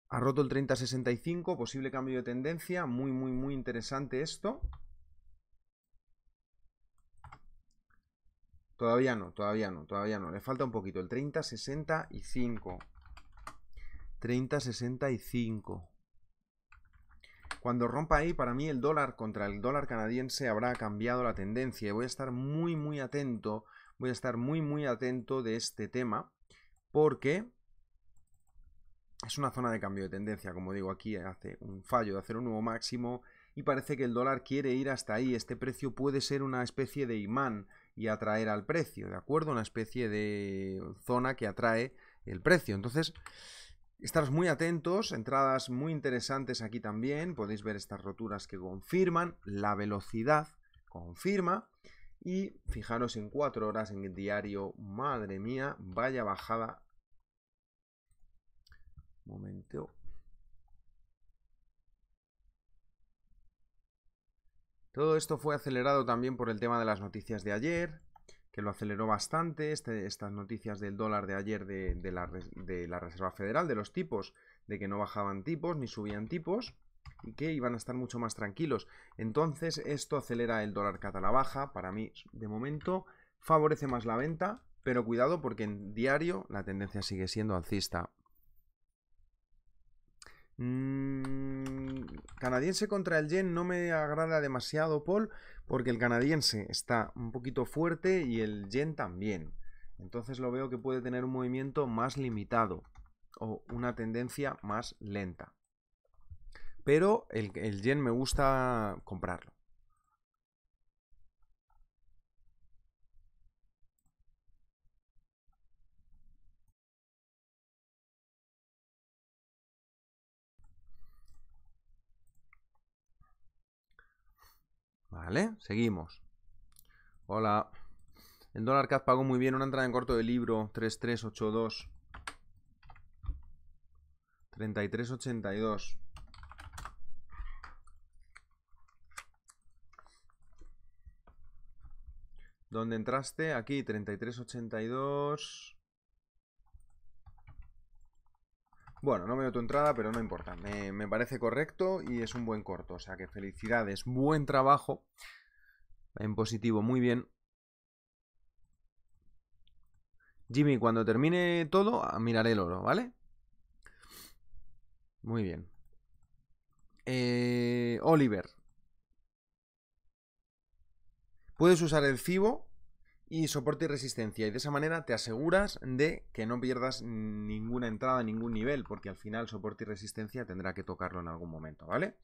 Ha roto el 30.65, posible cambio de tendencia. Muy, muy, muy interesante esto. Todavía no, todavía no, todavía no. Le falta un poquito. El 30.65. 30.65. Cuando rompa ahí, para mí el dólar contra el dólar canadiense habrá cambiado la tendencia y voy a estar muy, muy atento, voy a estar muy, muy atento de este tema porque es una zona de cambio de tendencia, como digo, aquí hace un fallo de hacer un nuevo máximo y parece que el dólar quiere ir hasta ahí. Este precio puede ser una especie de imán y atraer al precio, ¿de acuerdo? Una especie de zona que atrae el precio. Entonces, Estaros muy atentos, entradas muy interesantes aquí también, podéis ver estas roturas que confirman, la velocidad confirma y fijaros en 4 horas en el diario, madre mía, vaya bajada. Momento. Todo esto fue acelerado también por el tema de las noticias de ayer, que lo aceleró bastante, este, estas noticias del dólar de ayer de, la, Reserva Federal, de los tipos, de que no bajaban tipos ni subían tipos y que iban a estar mucho más tranquilos. Entonces esto acelera el dólar catalabaja. la baja, para mí de momento favorece más la venta, pero cuidado porque en diario la tendencia sigue siendo alcista. Mm, canadiense contra el yen no me agrada demasiado, Paul, porque el canadiense está un poquito fuerte y el yen también. Entonces lo veo que puede tener un movimiento más limitado o una tendencia más lenta. Pero el, el yen me gusta comprarlo. Vale, seguimos. Hola. El dólar CAD pagó muy bien una entrada en corto de libro 3382. 3382. ¿Dónde entraste? Aquí, 3382. Bueno, no veo tu entrada, pero no importa. Me, parece correcto y es un buen corto. O sea que felicidades, buen trabajo. En positivo, muy bien. Jimmy, cuando termine todo, ah, miraré el oro, ¿vale? Muy bien. Eh, Oliver. Puedes usar el cibo y soporte y resistencia. Y de esa manera te aseguras de que no pierdas ninguna entrada, ningún nivel, porque al final soporte y resistencia tendrá que tocarlo en algún momento, ¿vale?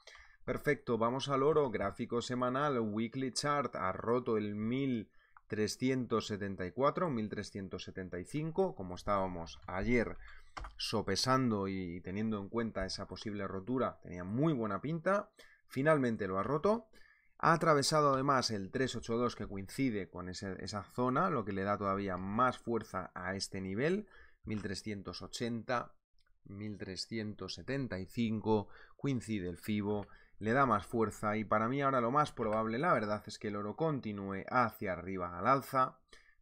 Perfecto, vamos al oro, gráfico semanal, weekly chart, ha roto el 1374, 1375, como estábamos ayer sopesando y teniendo en cuenta esa posible rotura, tenía muy buena pinta, finalmente lo ha roto. Ha atravesado además el 382 que coincide con esa, zona, lo que le da todavía más fuerza a este nivel, 1380, 1375, coincide el FIBO, le da más fuerza y para mí ahora lo más probable, la verdad, es que el oro continúe hacia arriba al alza,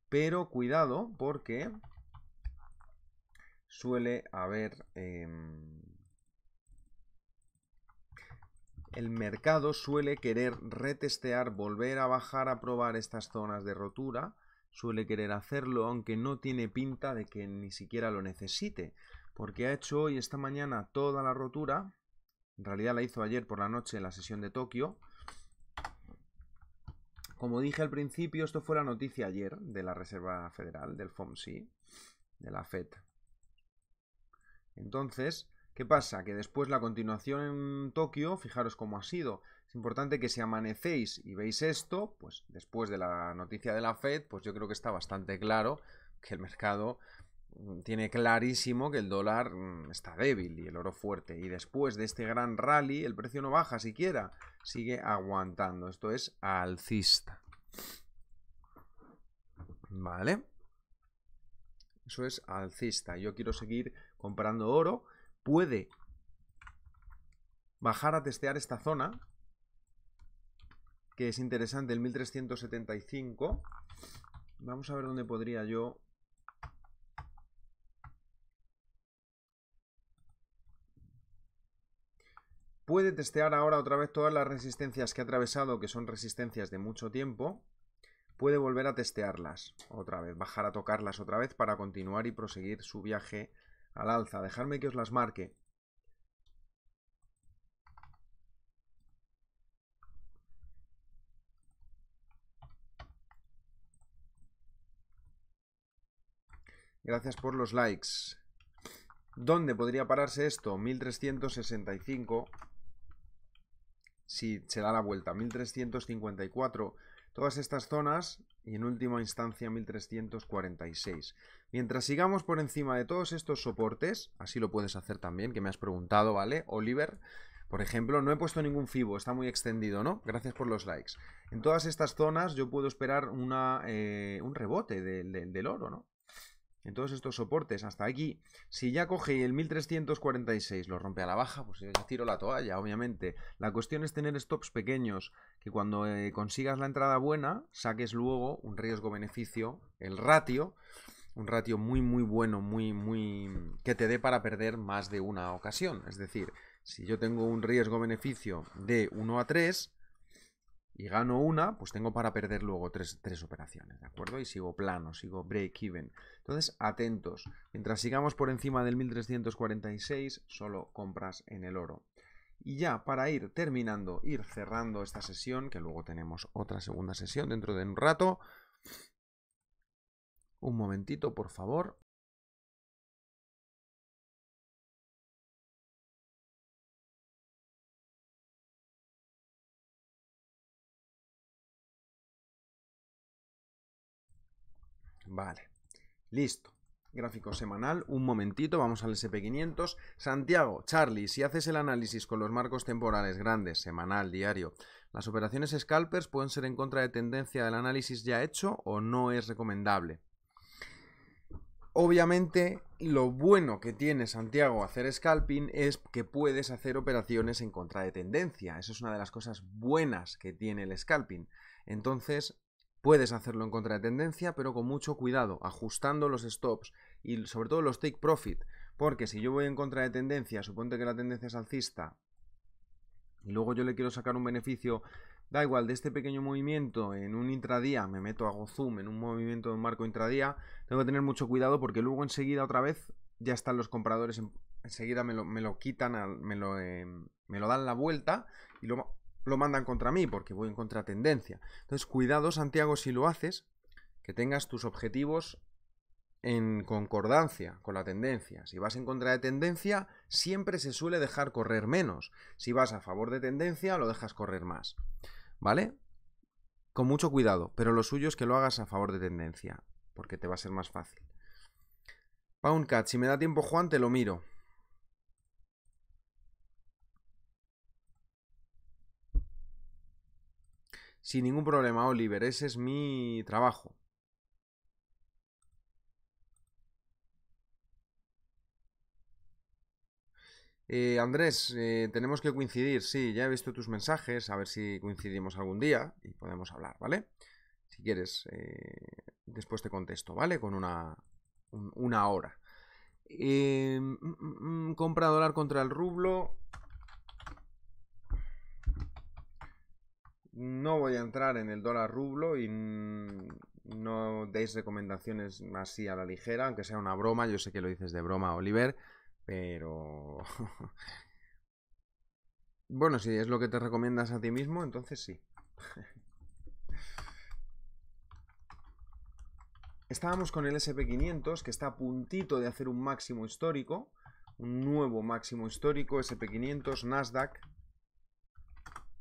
pero cuidado porque suele haber... Em, el mercado suele querer retestear, volver a bajar a probar estas zonas de rotura, suele querer hacerlo, aunque no tiene pinta de que ni siquiera lo necesite, porque ha hecho hoy, esta mañana, toda la rotura, en realidad la hizo ayer por la noche en la sesión de Tokio, como dije al principio, esto fue la noticia ayer de la Reserva Federal, del FOMC, de la FED. Entonces, ¿Qué pasa? Que después la continuación en Tokio, fijaros cómo ha sido. Es importante que si amanecéis y veis esto, pues después de la noticia de la Fed, pues yo creo que está bastante claro que el mercado mm, tiene clarísimo que el dólar mm, está débil y el oro fuerte. Y después de este gran rally, el precio no baja siquiera, sigue aguantando. Esto es alcista. ¿Vale? Eso es alcista. Yo quiero seguir comprando oro puede bajar a testear esta zona, que es interesante, el 1375. Vamos a ver dónde podría yo... Puede testear ahora otra vez todas las resistencias que ha atravesado, que son resistencias de mucho tiempo. Puede volver a testearlas otra vez, bajar a tocarlas otra vez para continuar y proseguir su viaje al alza. Dejadme que os las marque. Gracias por los likes. ¿Dónde podría pararse esto? 1365. Si se da la vuelta. 1354. Todas estas zonas y en última instancia 1346. Mientras sigamos por encima de todos estos soportes, así lo puedes hacer también, que me has preguntado, ¿vale? Oliver, por ejemplo, no he puesto ningún FIBO, está muy extendido, ¿no? Gracias por los likes. En todas estas zonas yo puedo esperar eh, un rebote del oro, ¿no? en todos estos soportes hasta aquí, si ya coge el 1346, lo rompe a la baja, pues yo tiro la toalla, obviamente. La cuestión es tener stops pequeños, que cuando eh, consigas la entrada buena, saques luego un riesgo-beneficio, el ratio, un ratio muy, muy bueno, muy, muy... que te dé para perder más de una ocasión. Es decir, si yo tengo un riesgo-beneficio de 1 a 3, y gano una, pues tengo para perder luego tres, operaciones, ¿de acuerdo? Y sigo plano, sigo break-even. Entonces, atentos. Mientras sigamos por encima del 1346, solo compras en el oro. Y ya para ir terminando, ir cerrando esta sesión, que luego tenemos otra segunda sesión dentro de un rato. Un momentito, por favor. Vale. Listo. Gráfico semanal. Un momentito, vamos al SP500. Santiago, Charlie, si haces el análisis con los marcos temporales grandes, semanal, diario, ¿las operaciones scalpers pueden ser en contra de tendencia del análisis ya hecho o no es recomendable? Obviamente, lo bueno que tiene Santiago hacer scalping es que puedes hacer operaciones en contra de tendencia. Eso es una de las cosas buenas que tiene el scalping. Entonces, Puedes hacerlo en contra de tendencia, pero con mucho cuidado, ajustando los stops y sobre todo los take profit, porque si yo voy en contra de tendencia, suponte que la tendencia es alcista, y luego yo le quiero sacar un beneficio, da igual, de este pequeño movimiento en un intradía, me meto, hago zoom en un movimiento de un marco intradía, tengo que tener mucho cuidado porque luego enseguida otra vez ya están los compradores, enseguida me lo, me lo quitan, me lo, em, me lo dan la vuelta y luego lo mandan contra mí porque voy en contra tendencia. Entonces, cuidado, Santiago, si lo haces, que tengas tus objetivos en concordancia con la tendencia. Si vas en contra de tendencia, siempre se suele dejar correr menos. Si vas a favor de tendencia, lo dejas correr más. ¿Vale? Con mucho cuidado, pero lo suyo es que lo hagas a favor de tendencia, porque te va a ser más fácil. Pauncat, si me da tiempo Juan, te lo miro. Sin ningún problema, Oliver. Ese es mi trabajo. Eh, Andrés, eh, tenemos que coincidir. Sí, ya he visto tus mensajes. A ver si coincidimos algún día y podemos hablar, ¿vale? Si quieres, eh, después te contesto, ¿vale? Con una, una hora. Mm, mm, mm, compra dólar contra el rublo. No voy a entrar en el dólar rublo y no deis recomendaciones así a la ligera, aunque sea una broma. Yo sé que lo dices de broma, Oliver, pero... bueno, si es lo que te recomiendas a ti mismo, entonces sí. Estábamos con el SP500, que está a puntito de hacer un máximo histórico, un nuevo máximo histórico, SP500, Nasdaq,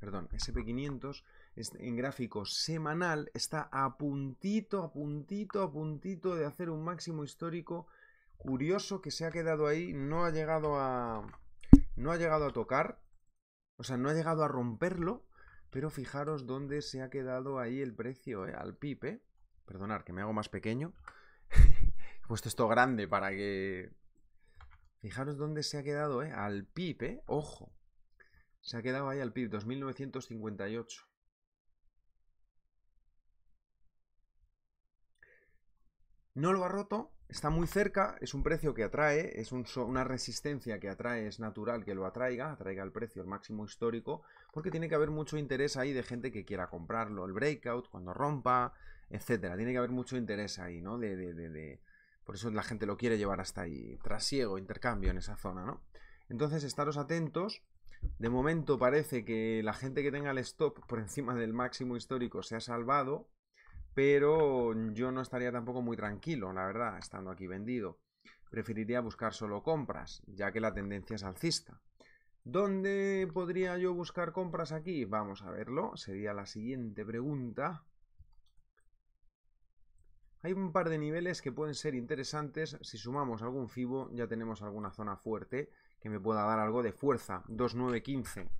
perdón, SP500 en gráfico semanal está a puntito, a puntito, a puntito de hacer un máximo histórico curioso que se ha quedado ahí, no ha llegado a no ha llegado a tocar, o sea, no ha llegado a romperlo, pero fijaros dónde se ha quedado ahí el precio eh, al pipe. Eh. Perdonar que me hago más pequeño. He puesto esto grande para que Fijaros dónde se ha quedado, eh, al pipe. ojo, se ha quedado ahí al PIB, 2958. No lo ha roto, está muy cerca, es un precio que atrae, es una resistencia que atrae, es natural que lo atraiga, atraiga el precio, el máximo histórico, porque tiene que haber mucho interés ahí de gente que quiera comprarlo, el breakout, cuando rompa, etcétera. Tiene que haber mucho interés ahí, ¿no? Por eso la gente lo quiere llevar hasta ahí, trasiego, intercambio en esa zona, ¿no? Entonces, estaros atentos de momento parece que la gente que tenga el stop por encima del máximo histórico se ha salvado, pero yo no estaría tampoco muy tranquilo, la verdad, estando aquí vendido. Preferiría buscar solo compras, ya que la tendencia es alcista. ¿Dónde podría yo buscar compras aquí? Vamos a verlo. Sería la siguiente pregunta. Hay un par de niveles que pueden ser interesantes. Si sumamos algún FIBO ya tenemos alguna zona fuerte que me pueda dar algo de fuerza. 2915.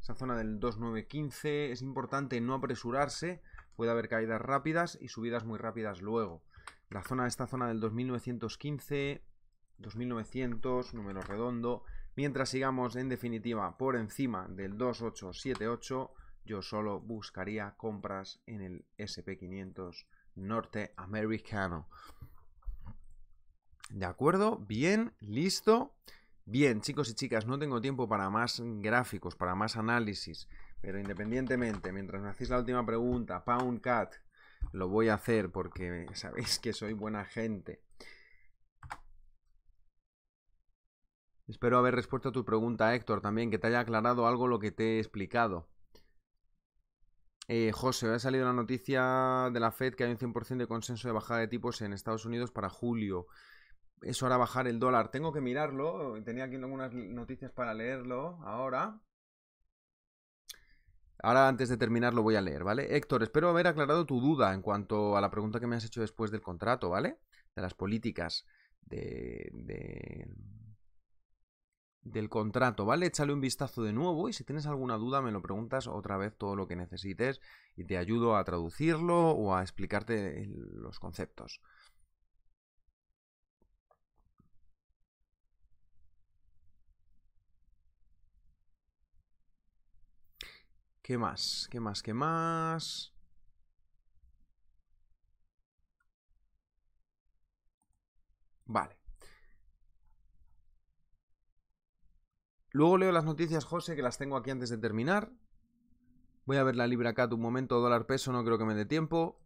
Esa zona del 2915 es importante no apresurarse. Puede haber caídas rápidas y subidas muy rápidas luego. La zona, esta zona del 2915, 2900, número redondo. Mientras sigamos en definitiva por encima del 2878, yo solo buscaría compras en el SP500 norteamericano. ¿De acuerdo? Bien, listo. Bien, chicos y chicas, no tengo tiempo para más gráficos, para más análisis, pero independientemente, mientras me hacéis la última pregunta, Cat, lo voy a hacer porque sabéis que soy buena gente. Espero haber respuesto a tu pregunta, Héctor, también, que te haya aclarado algo lo que te he explicado. Eh, José, ha salido la noticia de la Fed que hay un 100% de consenso de bajada de tipos en Estados Unidos para julio eso hará bajar el dólar. Tengo que mirarlo. Tenía aquí algunas noticias para leerlo ahora. Ahora, antes de terminar, lo voy a leer, ¿vale? Héctor, espero haber aclarado tu duda en cuanto a la pregunta que me has hecho después del contrato, ¿vale? De las políticas de, del contrato, ¿vale? Échale un vistazo de nuevo y si tienes alguna duda me lo preguntas otra vez todo lo que necesites y te ayudo a traducirlo o a explicarte los conceptos. ¿Qué más? ¿Qué más? ¿Qué más? Vale. Luego leo las noticias, José, que las tengo aquí antes de terminar. Voy a ver la libra cat un momento, dólar peso, no creo que me dé tiempo.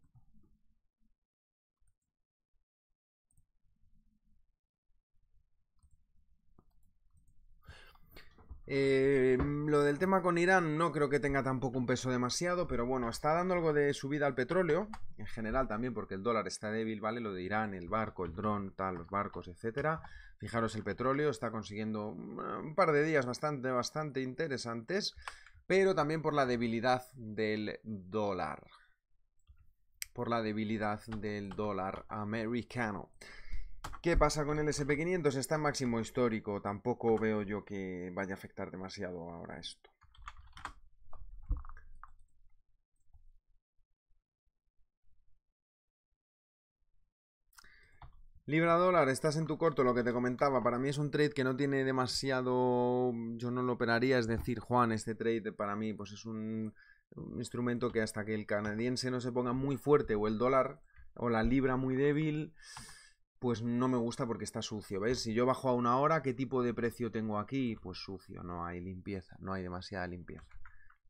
Eh, lo del tema con Irán no creo que tenga tampoco un peso demasiado, pero bueno, está dando algo de subida al petróleo, en general también porque el dólar está débil, ¿vale? Lo de Irán, el barco, el dron, tal, los barcos, etcétera. Fijaros, el petróleo está consiguiendo mm, un par de días bastante, bastante interesantes, pero también por la debilidad del dólar. Por la debilidad del dólar americano. ¿Qué pasa con el SP500? Está en máximo histórico. Tampoco veo yo que vaya a afectar demasiado ahora esto. Libra dólar, estás en tu corto, lo que te comentaba. Para mí es un trade que no tiene demasiado. Yo no lo operaría, es decir, Juan, este trade para mí pues es un instrumento que hasta que el canadiense no se ponga muy fuerte o el dólar o la libra muy débil pues no me gusta porque está sucio. ¿Veis? Si yo bajo a una hora, ¿qué tipo de precio tengo aquí? Pues sucio, no hay limpieza, no hay demasiada limpieza.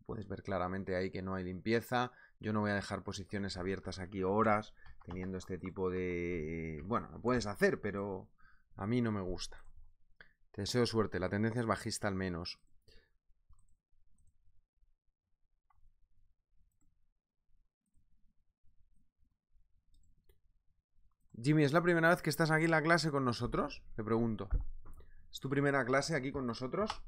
Puedes ver claramente ahí que no hay limpieza. Yo no voy a dejar posiciones abiertas aquí horas teniendo este tipo de... Bueno, lo puedes hacer, pero a mí no me gusta. Te deseo suerte, la tendencia es bajista al menos. Jimmy, ¿es la primera vez que estás aquí en la clase con nosotros? Te pregunto. ¿Es tu primera clase aquí con nosotros?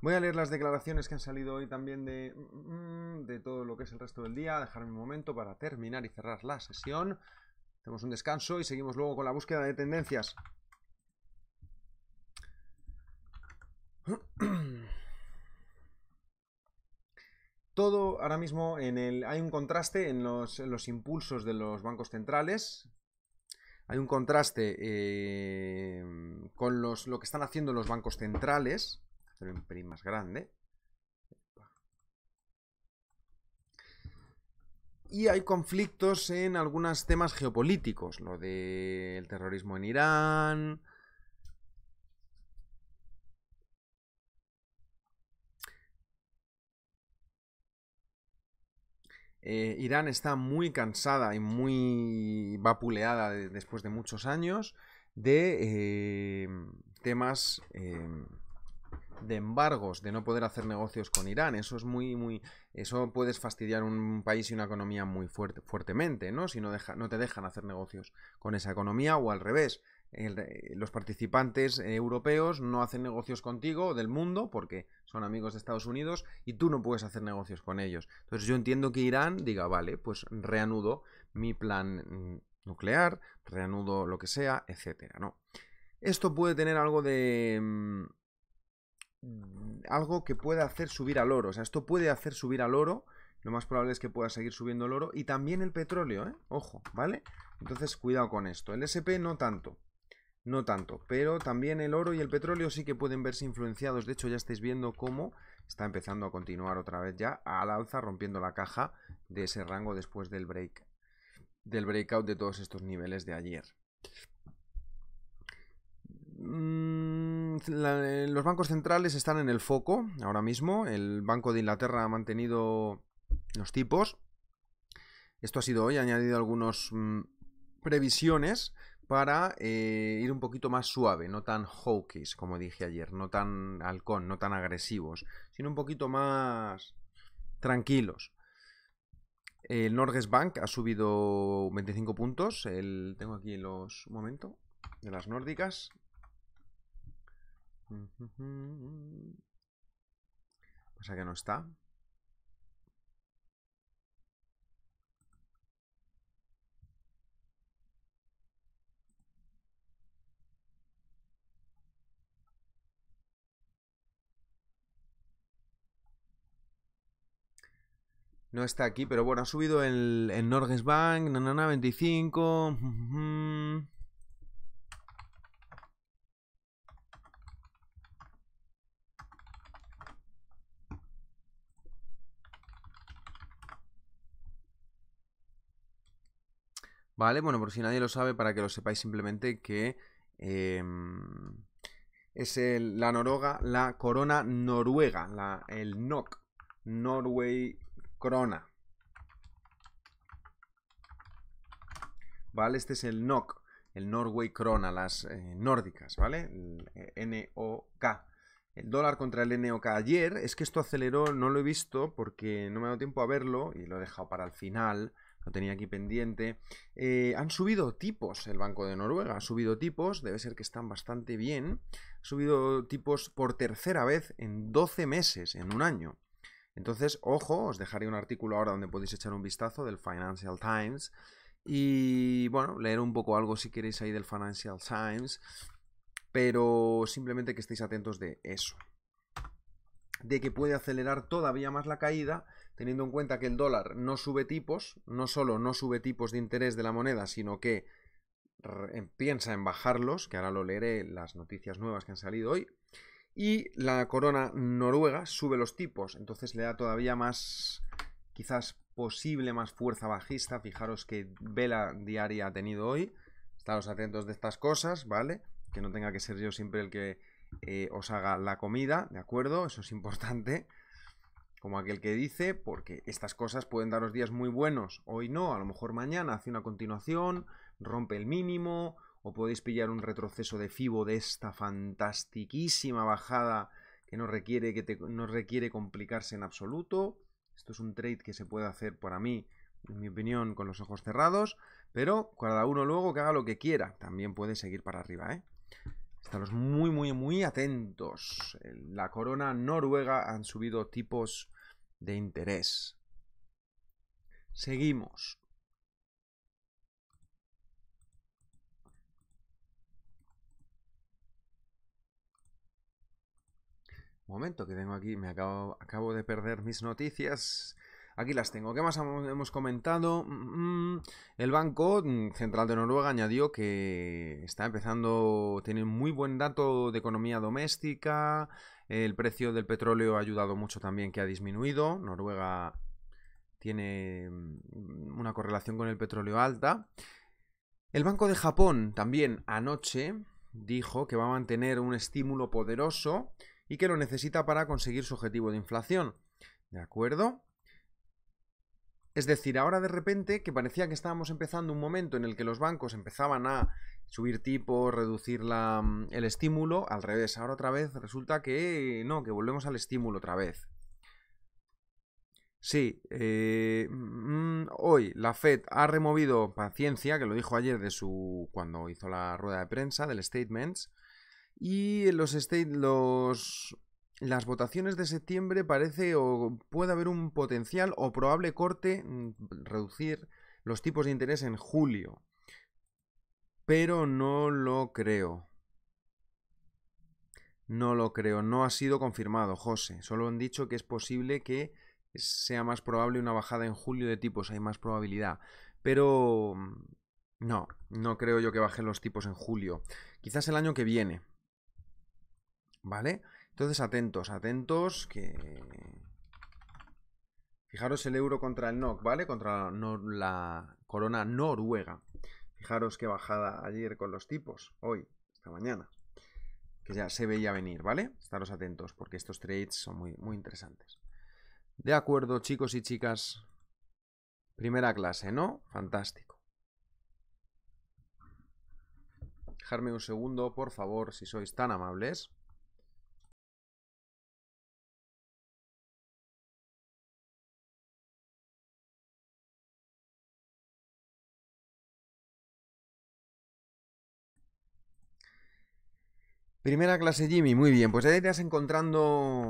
Voy a leer las declaraciones que han salido hoy también de, mm, todo lo que es el resto del día. Dejarme un momento para terminar y cerrar la sesión. Hacemos un descanso y seguimos luego con la búsqueda de tendencias. Todo ahora mismo en el, hay un contraste en los, impulsos de los bancos centrales, hay un contraste eh, con lo que están haciendo los bancos centrales. Hacerlo en pelín más grande. Y hay conflictos en algunos temas geopolíticos, lo del terrorismo en Irán, Eh, Irán está muy cansada y muy vapuleada después de muchos años de eh, temas eh, de embargos, de no poder hacer negocios con Irán. Eso es muy, muy. Eso puedes fastidiar un país y una economía muy fuerte, fuertemente, ¿no? Si no, no te dejan hacer negocios con esa economía, o al revés, eh, los participantes eh, europeos no hacen negocios contigo del mundo porque son amigos de Estados Unidos y tú no puedes hacer negocios con ellos. Entonces yo entiendo que Irán diga, vale, pues reanudo mi plan mm, nuclear, reanudo lo que sea, etcétera, ¿no? Esto puede tener algo de mm, algo que pueda hacer subir al oro, o sea, esto puede hacer subir al oro lo más probable es que pueda seguir subiendo el oro y también el petróleo, ¿eh? Ojo, ¿vale? Entonces, cuidado con esto. El SP no tanto no tanto. Pero también el oro y el petróleo sí que pueden verse influenciados. De hecho, ya estáis viendo cómo está empezando a continuar otra vez ya al alza, rompiendo la caja de ese rango después del break del breakout de todos estos niveles de ayer. Mm, eh, los bancos centrales están en el foco ahora mismo. El Banco de Inglaterra ha mantenido los tipos. Esto ha sido hoy, ha añadido algunas mm, previsiones para eh, ir un poquito más suave, no tan hawkish, como dije ayer, no tan halcón, no tan agresivos, sino un poquito más tranquilos. El Norges Bank ha subido 25 puntos. El, tengo aquí los. Un momento. De las nórdicas. Pasa que no está. No está aquí, pero bueno, ha subido el, el Norges Bank, nanana, 25. Vale, bueno, por si nadie lo sabe, para que lo sepáis simplemente que em, es la Noroga, la corona noruega, el NOC, Norway Crona. ¿Vale? Este es el NOC, el Norway Krona, las eh, nórdicas, ¿vale? El eh, NOK. El dólar contra el NOK ayer, es que esto aceleró, no lo he visto porque no me ha dado tiempo a verlo y lo he dejado para el final, lo tenía aquí pendiente. Eh, han subido tipos el Banco de Noruega, ha subido tipos, debe ser que están bastante bien. Ha subido tipos por tercera vez en 12 meses, en un año. Entonces, ojo, os dejaré un artículo ahora donde podéis echar un vistazo del Financial Times y, bueno, leer un poco algo si queréis ahí del Financial Times, pero simplemente que estéis atentos de eso, de que puede acelerar todavía más la caída, teniendo en cuenta que el dólar no sube tipos, no solo no sube tipos de interés de la moneda, sino que em, piensa en bajarlos, que ahora lo leeré las noticias nuevas que han salido hoy, y la corona noruega sube los tipos, entonces le da todavía más, quizás posible más fuerza bajista. Fijaros qué vela diaria ha tenido hoy. Estaros atentos de estas cosas, ¿vale? Que no tenga que ser yo siempre el que eh, os haga la comida, ¿de acuerdo? Eso es importante. Como aquel que dice, porque estas cosas pueden daros días muy buenos. Hoy no, a lo mejor mañana hace una continuación, rompe el mínimo, o podéis pillar un retroceso de FIBO de esta fantastiquísima bajada que no requiere, que requiere complicarse en absoluto. Esto es un trade que se puede hacer para mí, en mi opinión, con los ojos cerrados, pero cada uno luego que haga lo que quiera. También puede seguir para arriba, ¿eh? Estaros muy, muy, muy atentos. La corona noruega han subido tipos de interés. Seguimos. Momento que tengo aquí, me acabo, de perder mis noticias. Aquí las tengo. ¿Qué más hemos comentado? Mm, mm. El Banco Central de Noruega añadió que está empezando, tiene muy buen dato de economía doméstica, el precio del petróleo ha ayudado mucho también que ha disminuido, Noruega tiene mm, una correlación con el petróleo alta. El Banco de Japón también anoche dijo que va a mantener un estímulo poderoso y que lo necesita para conseguir su objetivo de inflación. ¿De acuerdo? Es decir, ahora de repente que parecía que estábamos empezando un momento en el que los bancos empezaban a subir tipos, reducir la, mm, el estímulo, al revés, ahora otra vez resulta que no, que volvemos al estímulo otra vez. Sí, eh, mm, hoy la Fed ha removido paciencia, que lo dijo ayer de su cuando hizo la rueda de prensa del statements, y los, state, las votaciones de septiembre parece o puede haber un potencial o probable corte, mm, reducir los tipos de interés en julio. Pero no lo creo. No lo creo, no ha sido confirmado, José. Solo han dicho que es posible que sea más probable una bajada en julio de tipos, hay más probabilidad. Pero mm, no, no creo yo que bajen los tipos en julio. Quizás el año que viene, ¿Vale? Entonces, atentos, atentos, que... Fijaros el euro contra el NOC, ¿vale? Contra la, corona noruega. Fijaros qué bajada ayer con los tipos, hoy, esta mañana. Que ya se veía venir, ¿vale? Estaros atentos, porque estos trades son muy, muy interesantes. De acuerdo, chicos y chicas. Primera clase, ¿no? Fantástico. Dejarme un segundo, por favor, si sois tan amables. Primera clase Jimmy, muy bien, pues ya irás encontrando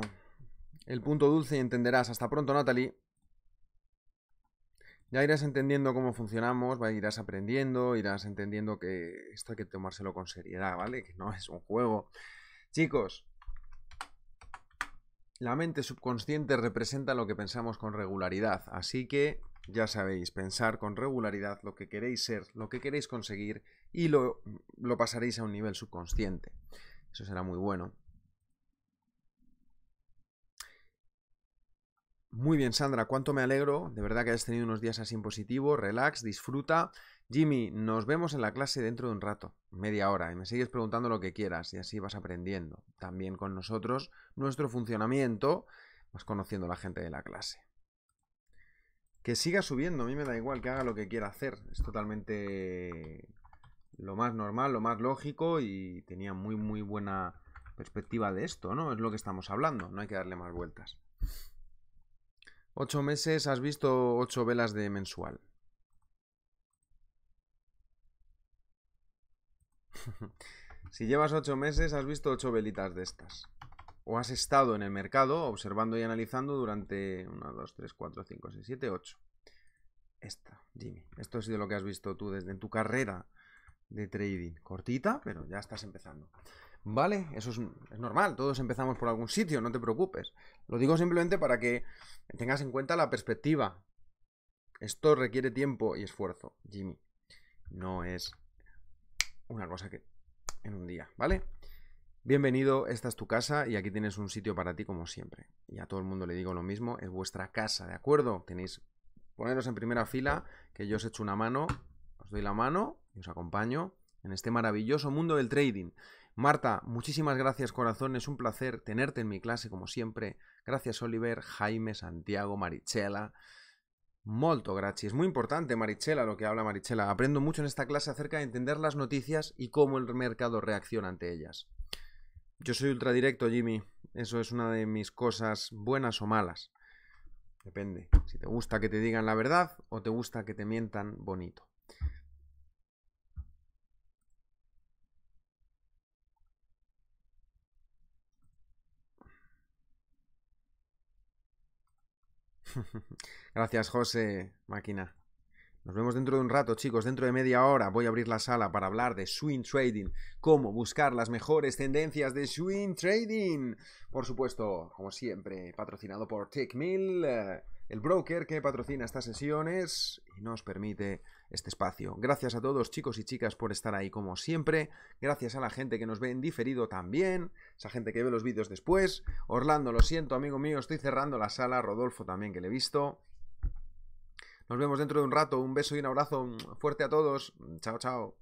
el punto dulce y entenderás. Hasta pronto Natalie. Ya irás entendiendo cómo funcionamos, irás aprendiendo, irás entendiendo que esto hay que tomárselo con seriedad, ¿vale? Que no es un juego. Chicos, la mente subconsciente representa lo que pensamos con regularidad, así que ya sabéis, pensar con regularidad lo que queréis ser, lo que queréis conseguir y lo, lo pasaréis a un nivel subconsciente. Eso será muy bueno. Muy bien, Sandra, cuánto me alegro. De verdad que has tenido unos días así en positivo. Relax, disfruta. Jimmy, nos vemos en la clase dentro de un rato, media hora, y me sigues preguntando lo que quieras y así vas aprendiendo también con nosotros nuestro funcionamiento, vas conociendo a la gente de la clase. Que siga subiendo, a mí me da igual que haga lo que quiera hacer, es totalmente lo más normal, lo más lógico y tenía muy, muy buena perspectiva de esto, ¿no? Es lo que estamos hablando, no hay que darle más vueltas. Ocho meses has visto ocho velas de mensual. si llevas ocho meses has visto ocho velitas de estas. O has estado en el mercado observando y analizando durante 1, 2, 3, 4, 5, 6, 7, 8. Esta, Jimmy. Esto ha sido lo que has visto tú desde en tu carrera de trading. Cortita, pero ya estás empezando. ¿Vale? Eso es, normal, todos empezamos por algún sitio, no te preocupes. Lo digo simplemente para que tengas en cuenta la perspectiva. Esto requiere tiempo y esfuerzo, Jimmy. No es una cosa que en un día, ¿vale? Bienvenido, esta es tu casa y aquí tienes un sitio para ti como siempre. Y a todo el mundo le digo lo mismo, es vuestra casa, ¿de acuerdo? Tenéis, poneros en primera fila, que yo os echo una mano, os doy la mano y os acompaño en este maravilloso mundo del trading. Marta, muchísimas gracias corazón, es un placer tenerte en mi clase como siempre. Gracias Oliver, Jaime, Santiago, Marichela. Molto gracias. Es muy importante Marichela lo que habla Marichela. Aprendo mucho en esta clase acerca de entender las noticias y cómo el mercado reacciona ante ellas. Yo soy ultradirecto, Jimmy. Eso es una de mis cosas buenas o malas. Depende. Si te gusta que te digan la verdad o te gusta que te mientan bonito. Gracias, José, máquina. Nos vemos dentro de un rato, chicos. Dentro de media hora voy a abrir la sala para hablar de swing trading, cómo buscar las mejores tendencias de swing trading. Por supuesto, como siempre, patrocinado por Tickmill, eh, el broker que patrocina estas sesiones y nos permite este espacio. Gracias a todos, chicos y chicas, por estar ahí como siempre. Gracias a la gente que nos ve en diferido también, esa gente que ve los vídeos después. Orlando, lo siento, amigo mío, estoy cerrando la sala. Rodolfo también, que le he visto. Nos vemos dentro de un rato. Un beso y un abrazo fuerte a todos. Chao, chao.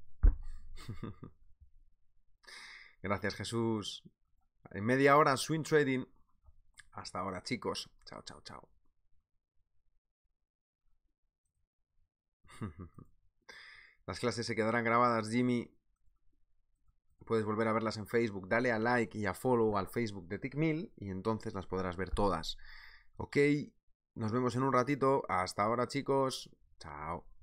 Gracias, Jesús. En media hora, swing trading. Hasta ahora, chicos. Chao, chao, chao. Las clases se quedarán grabadas, Jimmy. Puedes volver a verlas en Facebook. Dale a like y a follow al Facebook de TickMill y entonces las podrás ver todas. Ok. Nos vemos en un ratito. Hasta ahora, chicos. Chao.